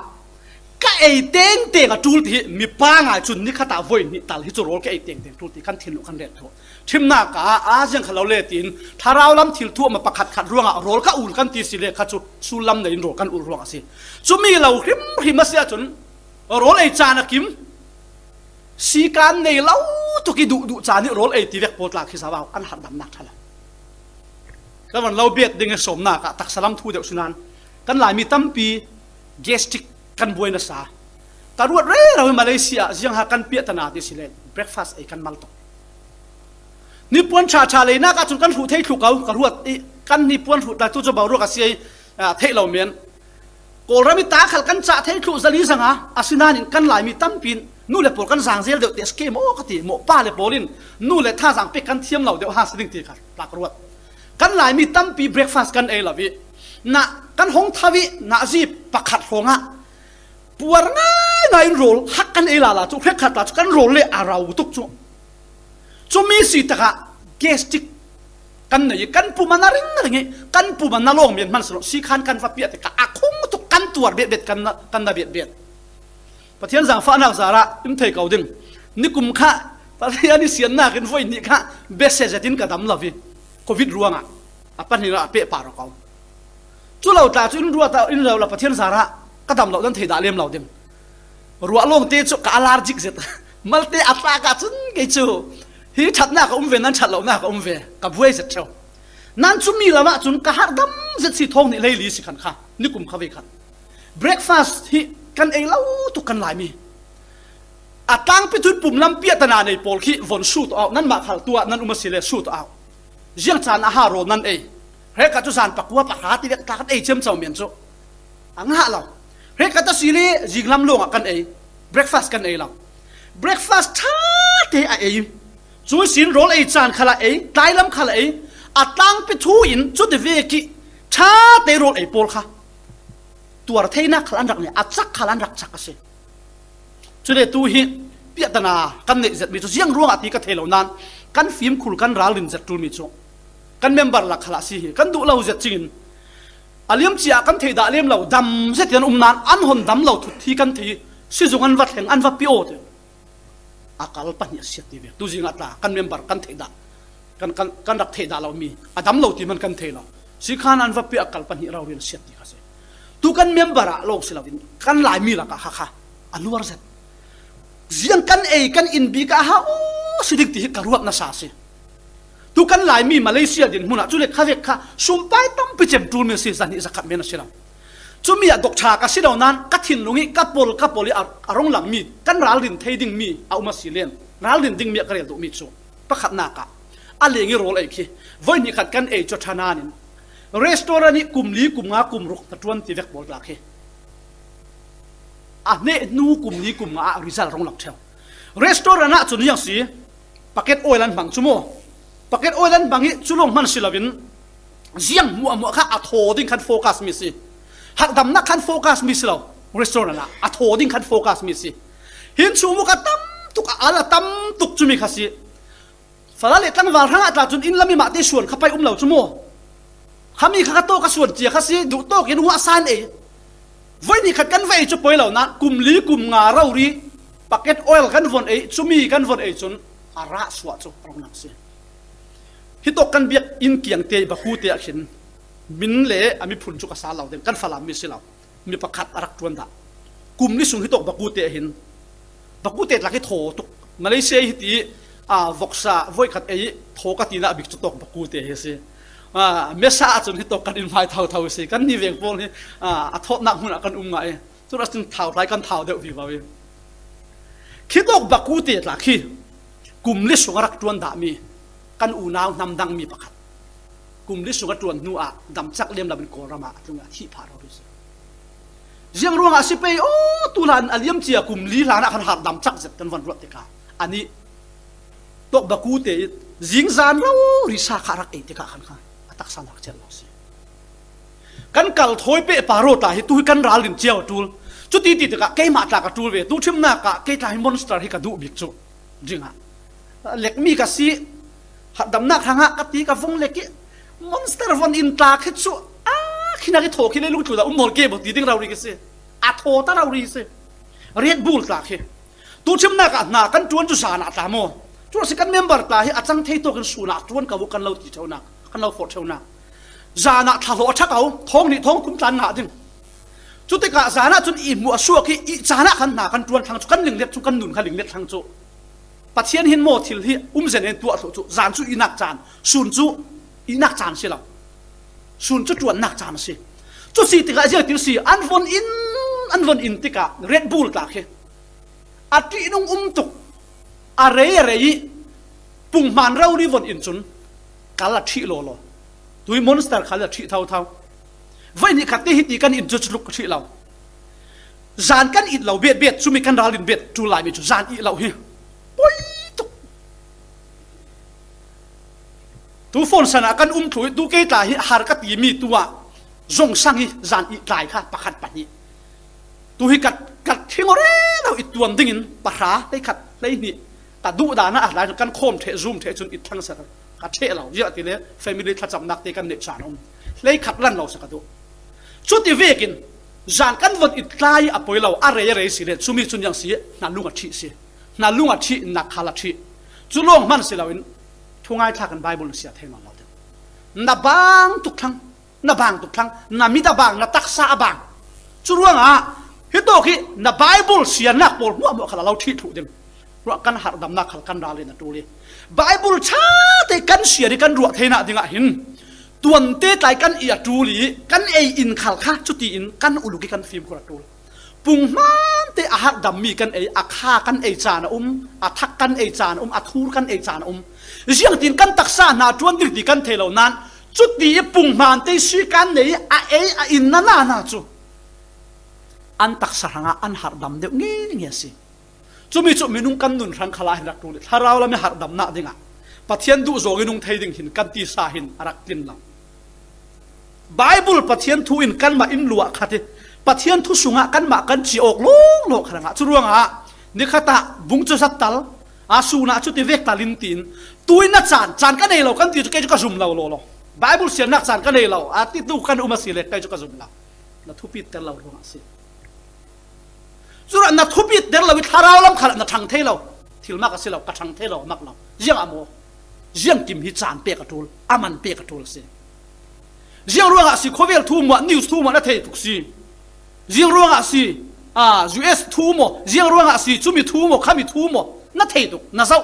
Speaker 1: ก็ไอเต็งเต็งกัจุลทีมีป้างอะจุนนี่ขัดตาวอยนี่ตาลฮิจุโรลก็ไอเต็งเต็งจุลทีขันทิ้งลูกขันเด็ดทุกทิมนักกาอาเซียนขัดเราเลตินทาราล้ำทิลทั่วมาประคัดขัดร่วงอ่ะโรลก็อุลกันตีสิเลขัดสุสุลัมในโรกันอุลร่วงสิจุมีเราหิมหิมมาเสียจุนรอลไอจานักิมสีการในเล่าทุกีดุดุจานี่รอลไอตีเวกโพดลากิสาวาอันหัดดำหนักทละล้ววันเราเบียดดึงสมนากะตักสลัมทูเดียสุนันกันหลายมีตั้มปีเกสติกกันบวยนะสาตารวดเร่เราในมาเลเซียจึงหากันเปียตนาดิสิเลนเบรคฟาสไอ้กันมัลตนี่พนชาชาเลยนะกาจุนกันหูเทคถูกเขากันรวดกันนี่พนหูแต่ตุจะบอกรู้กัเสียเทเหล่าเมียนกรามิตาขัลกันจะเทนครูสลีสังอาอาินานินกันหลายมีตั้มปินนู่เลปกันสังเซลเดียวเตสเกมโอกติโมป้าเลปอลินนู่เลท่าสังเป็กกันเทียมเหล่าเดียวหาสิ่งทีขัดปลากรวดกันหลายมีตั้มปีเบรกฟาสกันเอลวินะกันหงทวินะจีปักขัดหงะปวดง่ายนาโรลฮักกันเอลาลาจุกเรขัดลาจุกันโรลเลอาราวตุกจุจุมีสิตะกะเกสติกกันหนกันปูมันนาริงอะไรเงี้ยกันปูมันนาลงเมียนมันสลสีคันกันฟับเปียแต่กะอาคงตุกกันตรวจเบียดเบียดกันกันนาเบียดเบียดประเทศสังฟ้าหนักสาระอิมเทเกาดึงนี่กุมข้าประเทศนี้เสียนหน้ากันไฟนี่ข้าเบสเซจินกระดำละวิโควิดรัวงอ่ะอ่ะปัญหาเปะป่าเราเขาจู่เราตาจู่อินรัวตาอินเราละประเทศสาระกระดำเราดันเทดาเลียมเราดึงรัวลงเตจุกาลาจิกเสร็จมันเตอัตรากาจุนเกจูฮีชัดหน้าก็อุ้มเวนั่นชัดเราหน้าก็อุ้มเวกับเวเสร็จเจ้านั่นจุมีละวะจุนกะหัดดำเสร็จสีทองนี่เลยลีสิขันค่ะนี่กลุ่มเขาไปขันบร e ฟาสที่กันเองเล่าตุกันหลายมีอาตังพิทุบปุ่มลำเปียตนาในโปลขี้วนสูตเอานั่นมาขัดตัวนั่นอุมาสิเลสูตเอาเจียงจานอาหารโรนั่นเองเรกัตุสานปักวัวปักหาที่เด็กตากันเองเชื่อมเสาเมียนโุอังหะเราเรกัตุสิเลจิงลำลงกันเองเบรคฟาสกันเองเราเบรคฟาสท่าเตะเองจู่สินโรลเอจานขลาเองายลำขลาเองอาตังพิทุอินจุดเวกิท่าเตโรลเอโปลค่ะ tuar theina khalan rakne achak khalan rakchak ase chule tu hi piatana kan ne zet mi chu jiang ruang ati ka thelo nan kan film khul kan ral rin zet tu mi chu kan member la khala si hi kan du lo zet chingin aliam chia kan thei da lem lo dam zet yan um nan an hon dam lo thu thi kan thi si jung an wat heng an va pi o te akal pa ni siat ti ve tu jinga ta kan member kan thei da kan kan kan rak thei da lo mi adam lo ti man kan thei lo si khan an va pi akal pa ni raw rin siat ti ka se tu kan member lo silawin kan lai mi la ka kha kha aluar zat zian kan e kan in bi ka ha o sidik ti ka na sa se tu kan lai mi malaysia din huna chule kha kha sumpai tam pe chem tul me se zan i zakat me na silam chumi a dokcha ka silaw nan ka thin lungi ka pol ka poli arong lang mi kan ral din thading mi a uma silen ral din ding mi ka rel do mi chu pakhat na ka a lengi rol ai khi voi ni khat kan e nin restaurant ni kumli, li kum nga kum ruk tatuan ti bol lakhe a ah, ne nu kum li kum nga ah, result rong lak tel. restaurant na chun yang si paket oil an bang chumo paket oil an bangi chulong man silavin ziang mu amu kha a ah, tho ding kan focus mi si hak dam na kan focus mi si lo restoran na a tho ding kan focus mi si hin chu mu ka tam tuk ala tam tuk chumi khasi falale tan wal hanga ta chun in lami ma te suan khapai um lo chumo ขามีข้าโตกสวดเจียข้าซีดูโตกินหัวซานเอวันนี้ขัดกันไว้จะไปเหล่านั้นกลุ่มลีกลุ่มงาเรารีปักเก็ตออยล์กันวนเอชุมีกันวนเอจนอาระสวดจุพรองนักเสียฮิตกกันเบียกอินเกียงเตยบักูเตยขินมินเละอามีพุนจุกสาเหล่าเด็นกันฟ่ามิสิเหล่ามีประคัดอารักจวนดะกลุ่มลีสุนฮิตกบักูเตยหินบักูเตยหลักให้โถตุกมาเลเซียฮิตีอาวกซาไว้ขัดเอโถกตีน่าบิกจุตกบักูเตยเฮเซ mesa chun hi to kan in mai thau thau si kan ni veng pol hi a thot nak hun kan um ngai chu ra chun thau lai kan thau deu vi ba vi khi lok baku te la khi kum li sungarak tuan da mi kan u nau nam dang mi pakhat kum li sunga tuan nu a dam chak lem la bin ko rama tunga hi phar ho si jeng ruang a si pe o tulan aliam chia kum li la na kan har dam chak zet kan van ruat te ka ani tok baku te jing zan lo ri sa kharak e te ka khan khan tak sanak chel lo si kan kal thoi pe paro ta hi tu kan ral din cheo tul chu ti ti ka ke ma ta ka tul ve tu thim na ka ke ta hi monster hi ka du bik chu jinga lek mi ka si dam na khanga ka ti ka vong leki monster von in ta khe chu a khina ke thoki le lu chu da um mol ke bo ti ding rauri ke se a tho ta rauri se red bull ta khe tu thim na ka na kan tuan chu sa na ta mo chu si kan member ta hi achang thei to kan su na tuan ka bu kan lo ti thau อันเอาฟอดเท่านะจานะทะเลาะชักเอาท้องนี่ท้องคุ้มตันหนาดิงจุดติกะจานะจนอิ่มหัวชั่วขี้อีจานะขันหนาขันจวนทางจุกันหนึ่งเล็ดจุกันหนุนขันหนึ่งเล็ดทางจุปัจเจียนหินโมทิลที่อุ้มเจนตัวจุจานจุอีนักจานสุนจุอีนักจานสิเราสุนจุจวนนักจานสิจุดสีติกะเจ้าติวสีอันวนอินอันวนอินติกะเรดบูลตาเข้อัดที่นุ่งอุ้มตุกอะไรอะไรปุ่งมันเราดีวนอินจุน cả là trị lô lô tui monster khá là trị thao thao vậy thì khát hít đi căn in chút lúc trị lâu dàn căn ít lâu biết biết chúng mình căn ra liền biết chú lại mình chú dàn ít lâu hi bôi tục tu phone sana căn um thui tu cái ta hi hạt cắt gì mi tua dùng sang hi dàn ít lại khác bạc hạt bạc nhị tu hi cắt cắt thiên ngore đâu ít tuần ding in bạc há lấy cắt lấy nhị ta đủ đàn à lại căn khom thế zoom thế chúng ít thăng sao กัดเทเราเยอะทีเนี้ยฟมิลี่ทัดจับนักเตะกันเน็ตสานอมเลยขัดลั่นเราสักตัวชุดที่เวกินจานกันวันอิตายอภัยเราอะไรอะไรสิเด็ดสุมิจุนยังสียนาลุงอัดชีสียนาลุงอัดชีนักฮาลัดชีจุลงมันสิเราอินทุ่งไอ้ทักกันไบเบิลเสียเทมันเราเดินนับบางทุกทั้งนับบางทุกทั้งนับมิตาบางนับตักษาบางจุลงอ่ะฮิตโตเคนับไบเบิลเสียนักบอลมัวมัวขลาเราที่ถูกเดิมรักกันหัดดำนักขลกันดาเลยนะตัวเลยบบบ l e ชาตกันเสียดิกันรัวเทน่าดิงะหินตัวนเตะไตกันเอียจูลีกันเออินขัลค่ะจุตีอินกันอุลุกิกันฟิลมกระตูปุงมันเตะอาหักดำมีกันเออาฆ่ากันเอจานอุ้มอัทักกันเอจานอุ้มอัทูรกันเอจานอุ้มเสียงตินกันตักซานาจวนดิดิกันเทเหล่านั้นจุดดีปุงมันเตะสีกันเออาเอออินนานาจูอันตักษาหงาอันหักดำเดียวงี้ยีสิ chumi chu mi nung kan nun rang khala hin rak tu mình tharau lam nát đi na dinga pathian du zo nung thấy ding hình, kan ti sa hình, arak tin lắm. bible pathian thu in kan mà in đi, khate pathian thu sunga kan ma kan chi ok long lo khranga churuanga nikhata bung cho sak tal a su na chu ti vek talin tin tuina chan chan cái này lâu, kan ti chu cái chu ka zum lâu lo lo bible sian nak chan ka nei lo a ti tu kan uma sile kai chu ka zum lo na thu pít tel lâu lo ma sile สุระนัทุบิดเดลวิทาราวลำขัดนัทังเทลทิลมากสิเรากระทังเทลมักเราเจียงอโมเจียงกิมฮิจานเปียกทูลอามันเปียกทูลสิเจียงรัวงอาศิโคเวลทูมวนิวส์ทูมวนัทเทตุกสิเจียงรัวงอาศิอ่ายูเอสทูมเจียงรัวงอาศิจุมิทูมขามิทูมนัทเทตุกนัทเอา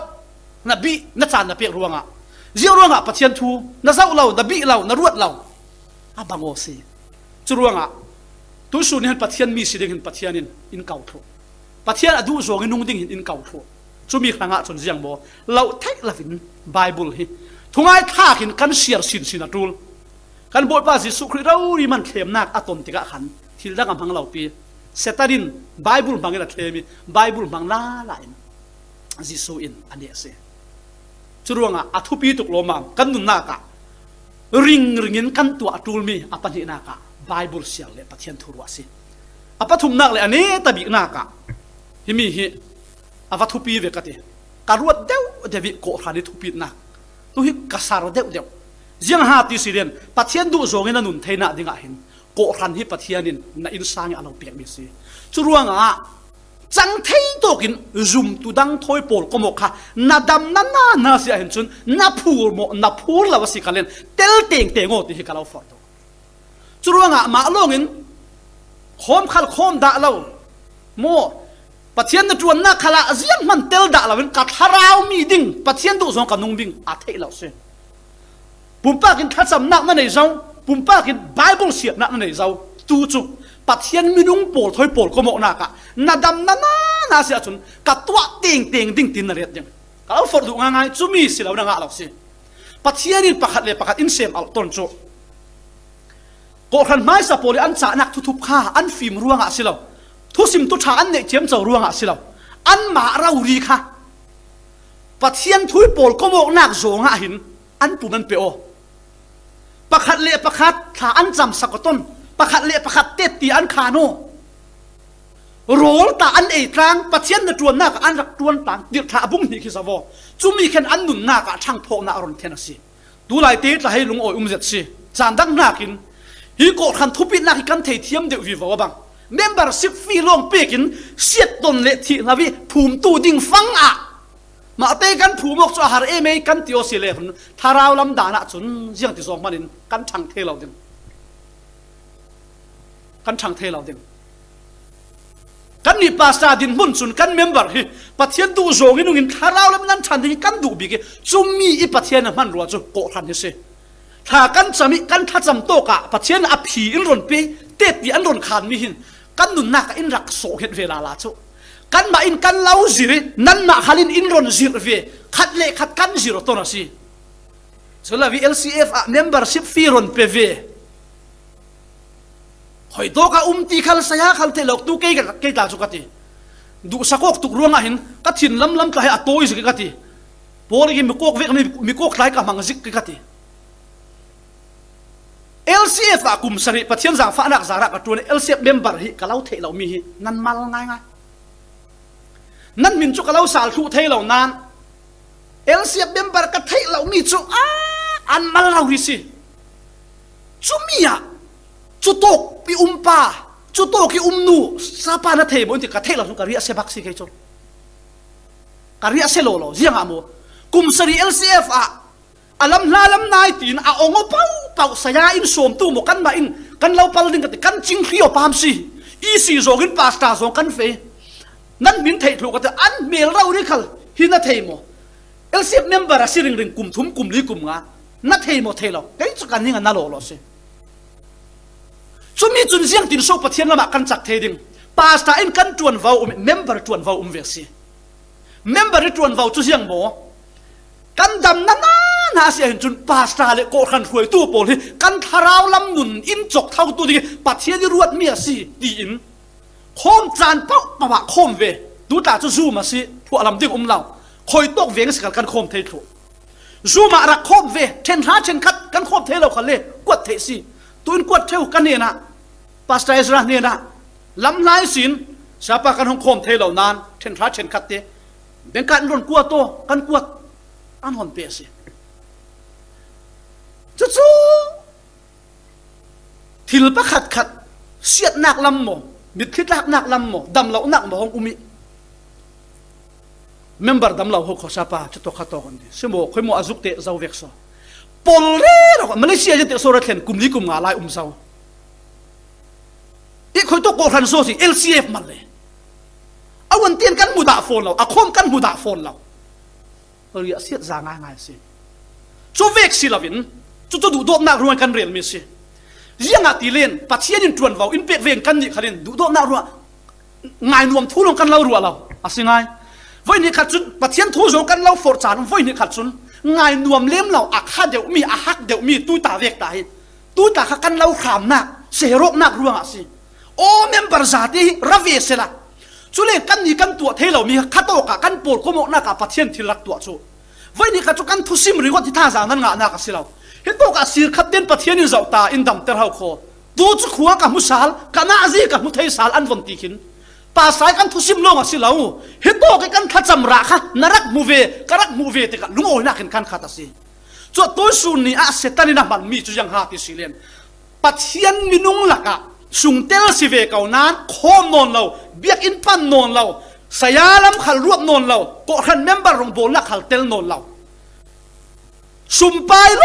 Speaker 1: นับบีนัทจานนับเปียกรัวงอาเจียงรัวงอาปะเทียนทูนัทเอาเรานับบีเรานับรวดเราอาบังโอสิจุรัวงอา tôi su ni han pathian mi si ding hin pathian in in kau thu pathian adu zo ngi nung đinh hin in kau thu chu mi khanga chon jiang bo lau thấy là vin bible hi thungai thak in kan siar xin sin atul kan bol gì, jisu khri rau ri man thlem nak atom tika khan thì đang kam hàng lâu pi setarin bible mangela thlemi bible mangla la in anh jisu in ane se churuanga athupi tuk loma cần nung nạc ring ringin cần tua atul mi apa apani naka bible siang le pathian thurwa si a pathum nak le ane tabi na ka ah. hi mi hi awa thupi ve kate ka ruat deu devi ko khani thupi na tu hi kasar deu deu jiang ha ti siren patien du thay anun theina dinga hin ko khan hi pathianin na insang alo pek mi si churuanga ah, chẳng thấy tôi kiến zoom tu đang thôi bổ có một ha na đam na na na sẽ hiện chun na phù một na phù là bác sĩ cái lên tel tiền tiền ngô thì cái lâu phật chu ruanga ma long in khom khal khom da lo mo pathian nó chuan na khala aziam man tel da lawin ka tharau mi ding pathian du zong ka nung bing a thei lo se pumpa kin thacham nak na nei zau pumpa kin bible siat nát na nei sau, tu chu pathian mi nung pol thoi pol ko mo na ka na dam na na na sia chun ka tua ting ting ding tin na ret ding ka for du ngang ngay chu mi si lo na nga lo se pathian in pakhat le pakhat in xem, al ton chu ก็ขันไม้สะโพลอันสานักทุบข้าอันฟิมร่วงอ่ะสิเราทุสิมทุชาอันเนจเจียมเจ้าร่วงอ่ะสิเราอันหมาเรารีค่ะปัดเทียนทุยโปลก็มอกนักโจงอ่ะหินอันปุ่มันเปโอประคัดเละประคัดขาอันจำสกต้นประคัดเละประคัดเตตีอันคาโนโรลตาอันเอกลางปัดเทียนตรวนหนักอันรักตรวนต่างเดือดถ้าบุ้งนี่คือสวอจุมีแค่อันหนุนหนัากับช่างโพน้าอรุณเทนสิดูลายตีจะให้ลุงโอ้ยอุ้มเจ็ดสิจานดังหนักกินฮีโกขันทุบินักกันเทเทียมเดียววิวบังเมมเบอร์สิบฟี่ลงเปีกินเสียดตนเละทีนาวิภูมตูดิ่งฟังอะมาเตกันภูมิกสหารเอเมกันติยวสิเลฟนทาราวลำดานะจุนเสียงที่สองมันินกันชังเทเราดิงกันชังเทเราดิงกันนี่ปาสาดินมุ่นสุนกันเมมเบอร์ฮิปัทเทียนดูโจงินุงินทาราวลำนั้นทันทีกันดูบิกิจุมีอีปัทเทียนมันรัวจุโกทันเฮเซถ้ากันสมิกันทัดจำโตกะปัจเจนอภิอินรนปีเตปีอันรนขานมิหินกันนุนนักอินรักโสเห็นเวลาลาโจกันมาอินกันเล่าจิรนั่นมาขัลินอินรนจิรเวขัดเลขัดกันจิรตัวนั่นสิส่วนละวีเอลซีเอฟอะเมมเบอร์ชิพฟีรนเปเวหอยโตกะอุ้มตีขัลสยาขัลเทลกตุเกย์เกย์ตาจุกติดูสักอกตุกรวงหินกัดถิ่นล้ำล้ำใจอัตโตยสิกติโพลิกิมิโกกเวกมิโกกไลกับมังสิกติ LCF sự kum sari pathian zang fa nak zara ka tun LCF member hi kalau thei lo mi hi nan mal ngay ngai nan min chu lâu sal thu thei lâu nan LCF member ka thei lo mi chu a an mal lâu ri si chú mi ya à, chu tok pi um pa chu to ki um nu sa pa na thei bo ti lâu thei lo ka ria se bak si ke chu ka ria se lo lo jiang amo kum sari LCF à alam la lam nai tin a ongo pau pau saya in som tu mo kan ma in kan lau pal ding kan ching hi opam si i si zogin pasta zong kan fe nan min thei thlu ka an mel rau ri khal hina thei mo el sip member a siring ring kum thum kum li kum nga na thei mo thei lo cái chu kan ning na lo lo se chu chun siang tin so pathian lama kan chak thei ding pasta in kan tuan vau um member tuan vau um ve si member tuan vau chu siang mo kan dam na na นาเสียเห็นจุนปาสตาเลโกขันหวยตัวโปนลกันทาราวลำหนุนอินจกเท่าตัวดีปัดเทียนรวดเมียสีดีอินโคมจานเป้าปะวะโคมเว ดูตาจะซูมาสิพวกลำดิ้งอุ้มเราคอยตกเวงสกัดกันโคมเทถูกซูมารักโคมเวเชนหาเชนคัดกันโคมเทเราคันเล่กวดเทสีตัวอินกวดเทวกันเนี่ยนะปาสตาอิสราเนี่ยนะลำไลสินสาปากันของโคมเทเรานานเชนหาเชนคัดเตเป็นการรุนกลัวโตกันกวดอันหอนเปสี chú chú thì lúc bác khát khát siết nạc lắm mồ biết thiết lạc nạc lắm mồ đầm lẩu nạc mồ ông umi member đầm lẩu hồ khó sapa chú tô khát tô hồn đi sư mồ khôi mồ azuk tệ giàu việc sao Pol đó Malaysia chỉ tệ số rất khen cùng lý cùng ngả lại um sao ít khi tôi cổ hàn số gì LCF mà lệ à quần tiền căn mù đạ phone lầu à khom căn mù đạ phone lầu rồi siết ra ngay ngay xin cho việc xí là vĩnh จุดจุดดูดนักรัวกันเรียนมีสิเัียงอาตีเลนปัจเจียนจวนวาวอินเป็ดเวงกันนี่ขันดูดนักรัวง่ายนวมทุงกันเล่ารัวเราอาศัยงวันนี้ขัดจุนปัจเจียนทุงกันเล่าฟรจานวันนี้ขัดจุนง่ายนวมเลี้ยมเราอักฮัดเดียวมีอักฮักเดียวมีตู้ตาเวกตาเห็นตู้ตาขักันเล่าขามนักเสียรรหนักรัวอาศัยโอ้เมมเบอร์จาี่ระเวสละชุเลกันนี่กันตัวเทเรามีขัดโตกะกันปวดขโมกนักปัจเจียนที่รักตัวชูวันนี้ก็จะกันทุสิมรีวันที่ท่าสานั่งงานนักสิเราเห็นตัวกสิขัดเดินประเทศนี้จะตาอินดัมเตอร์เฮาโคดูจุขัวกับมุสาลกันอาซีกับมุเทยสาลอันฟนตีขินป้าสายกันทุ่มสิมลงสิเราเห็นตัวกันทัดจำราคะนรกมูเวกรักมูเวติกะลุงโอ้นักเห็นการขัดสิจวดตัวสุนีอาเซตันนี่นับมันมีจุยังฮาติสิเลนประเทศมินุงหลักะสุงเตลสิเวเกานานโคนนนเราเบียกอินปันนนเราสยามลำขัลรวบนนเราก็ขันเมมเบอร์รงโบลักขัลเตลนนเราสุมไปล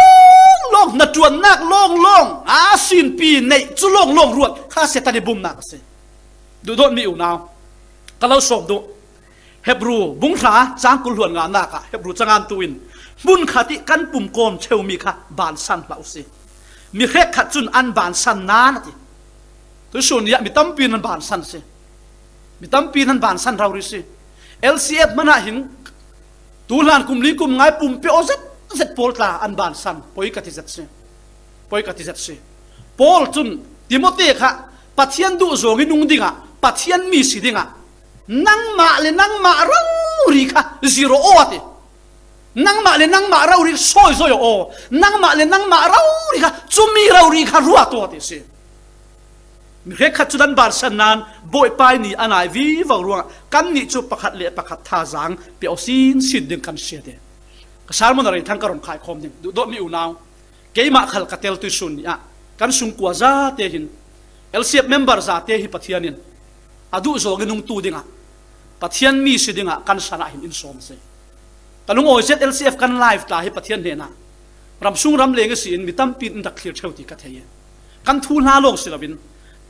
Speaker 1: งลงนัดจวนนักลงลงอาสินปีในจุลงลงรวดข้าเสตันบุมนักสิดูดมีอยู่นาวก็เราสมดูเฮบรูบุงขาจางกุลหวนงานนักเฮบรูจางานตุวินบุญขัติกันปุ่มโกมเชลมีค่ะบานสันเหล่าสิมีแค่ขัดจุนอันบานสันนานที่ส่วนย่มีตั้มปีนันบานสันสิ mi tam pin han ban san rau ri si lcf mana ah hin tu lan kum li kum ngai pum pe ozet zet pol tla an ban san poi ka ti zet si poi ka ti zet si pol chun timothy kha pathian du zongi nung dinga pathian mi si dinga nang ma le nang ma rau ri kha zero o ate nang ma le nang ma rau ri soi soi o nang ma le nang ma rau ri kha chumi rau ri kha ruwa to ate si rek khat chudan bar san nan boi pai ni anai vi wa ruwa kan ni chu pakhat le pakhat tha jang pe osin sin ding kan sia de kasar mon rai thang karon khai khom ding do mi mà khát khal tel tu sun ya kan sung kwa za te hin lcf member za te hi pathianin adu zo cái nung tu dinga pathian mi si dinga kan sana hin in som se kalung oi set lcf kan live ta hi pathian ne na ram sung ram le cái si mi tâm pin dak thlir chhoti cái theye kan thu la long silabin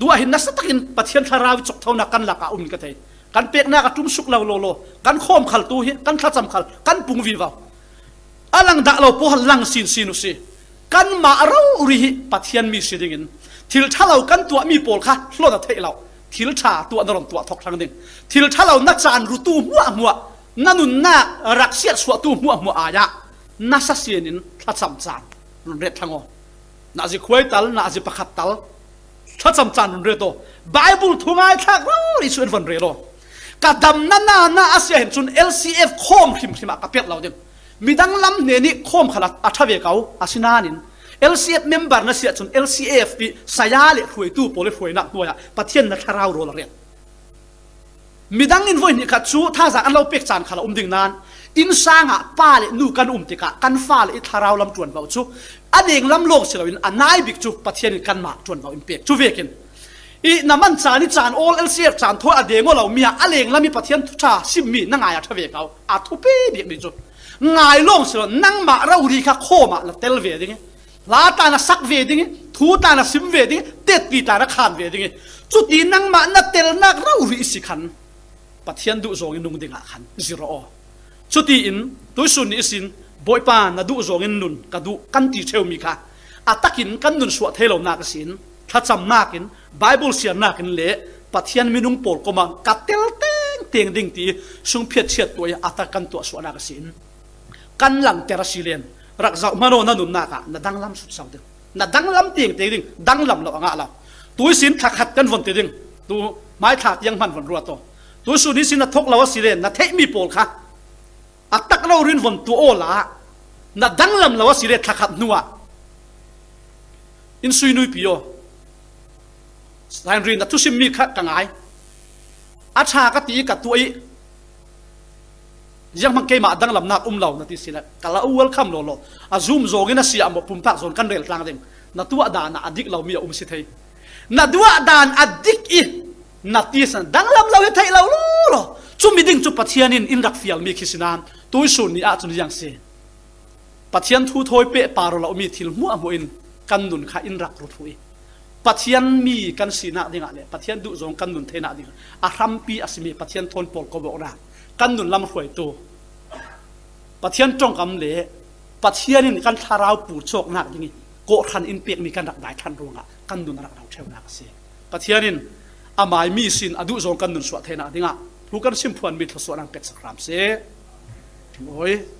Speaker 1: ตัวหินนัสตักินปะเทียนทาราวิจกเท่านักกันหลักอาอุ่นกันเยกันเปียกหน้ากระตุ้มสุกเราโลโลกันโคมขัดตัวเหนกันขัดจำขัดกันปุงวิวาวอลังดักเราพูดลังสินสินุสิกันมาเราอุริหิปะเทียนมีสิ่งนึงทิลท่าเรากันตัวมีปอลค่ะโลดเทเราทิลชาตัวนรมตัวทอกทางหนึ่งทิลท่าเรานักจานรูตูมัวมัวนันุนน่ารักเสียสวตูมัวมัวอายะนัสเสียนินขัดจำจานรุนเรททางอนาจิควยตัลนาจิปะขัดตัลทัศมจันเรโตไบเบิลทุ่งไอ้ทักว่้ริสุเอนฟันเรโตกระดำนั่นน่ะน่าอาเซียนจน LCF โคมขิมขิมากระเปียกเราเดิกมีดังลำเนี่ยนี่คอมขลัดอัฐเวกเขาอาศินานิน LCF มเบอร์นั่นเสียจน LCF ปีสายาเล็กหวยตู้โพลิหวยนักตัวอ่ะประเทศนักข่าวรรลเรียนมีดังอินวยนี่ขัดชูท่าจากอันเราเปียกจานขลัดอุ้มดิ่งนาน in sanga pa le nu kan um tika kan fa le tharau lam chuan bau chu aneng lam lok silo in anai bik chu pathian kan ma chuan bau impek chu vekin i naman chani chan all lcf chan tho adengo lo mia aleng lami pathian thucha sim mi na ngaya thave kau a thupi bi bi chu ngai long silo nang ma rau ri kha kho ma la tel ve ding la ta na sak ve ding thu ta na sim ve ding tet pi ta na khan ve ding chu ti nang ma na tel nak rau ri si khan pathian du zong nung ding a khan zero ชุดอินตัวสุนิสินบอยปานาดูจงงินนุนกัดูกันตีเชอมีค่ะอาตักินกันนุนสวดเทลนักสินถ้าจำนากินไบเบิลเสียนักินเละปัทยันมินุงปอลก็มากัดเตลเตงเตียงดิ่งตีสุงเพียดเชียดตัวอาตักันตัวสวดนักสินกันหลังเทระสิเลนรักษามาโนนันนุนนักะนัดังลำสุดสาวเดึงนัดังลำเตียงเตียงดิ่งดังลำเราอ่ะเราตัวสินถักขัดกันฝนเตียงตูไม้ถักยังมันฝนรัวโตตัวสุนิสินนัทกเราสิเลนนัดเทมีปอลค่ะ a tắc lo rin von vâng tu ola na đăng danglam lawa sire thakhat nuwa in suy nui pio sain rin na tu sim mi khat kangai a tha ka ti ka tu ai giang mang đăng danglam nak um lâu na ti sila kala uwal welcome lô lô, à zoom zogena sia mo pum pak zon kan rel tlang ding na tua da na adik lâu mi à um si thei na dua dan adik i na đăng ti san danglam lo lâu lô lô. จุมิดิ้งจุปัทเทียนินอินรักฟิลมีขีสินานตัวสุนนีอาจุนยังเสียปัทเทียนทูทอยเป๊ะปารเราอมีทิลมัวมอินกันดุนขาอินรักรถทุ่ยปัทเทียนมีกันสีนาดิ่งอะไรปัทเทียนดุจงกันดุนเทนาดิ่งอารัมปีอาศมีปัทเทียนทนปลกบอกนะกันดุนลำหวยตัวปัทเทียนจงกำเละปัทเทียนนี่กันทาราวปูโชคหนักอย่างนี้โกขันอินเปียกมีการรักไายทันรวงอะกันดุนรักเราเทวนาเสปัทเทียนนี่อามายมีสินอดุจงกันดุนสวัเทนาดิ่งอะ bukan simpuan mitos orang kecekram sih. Oi,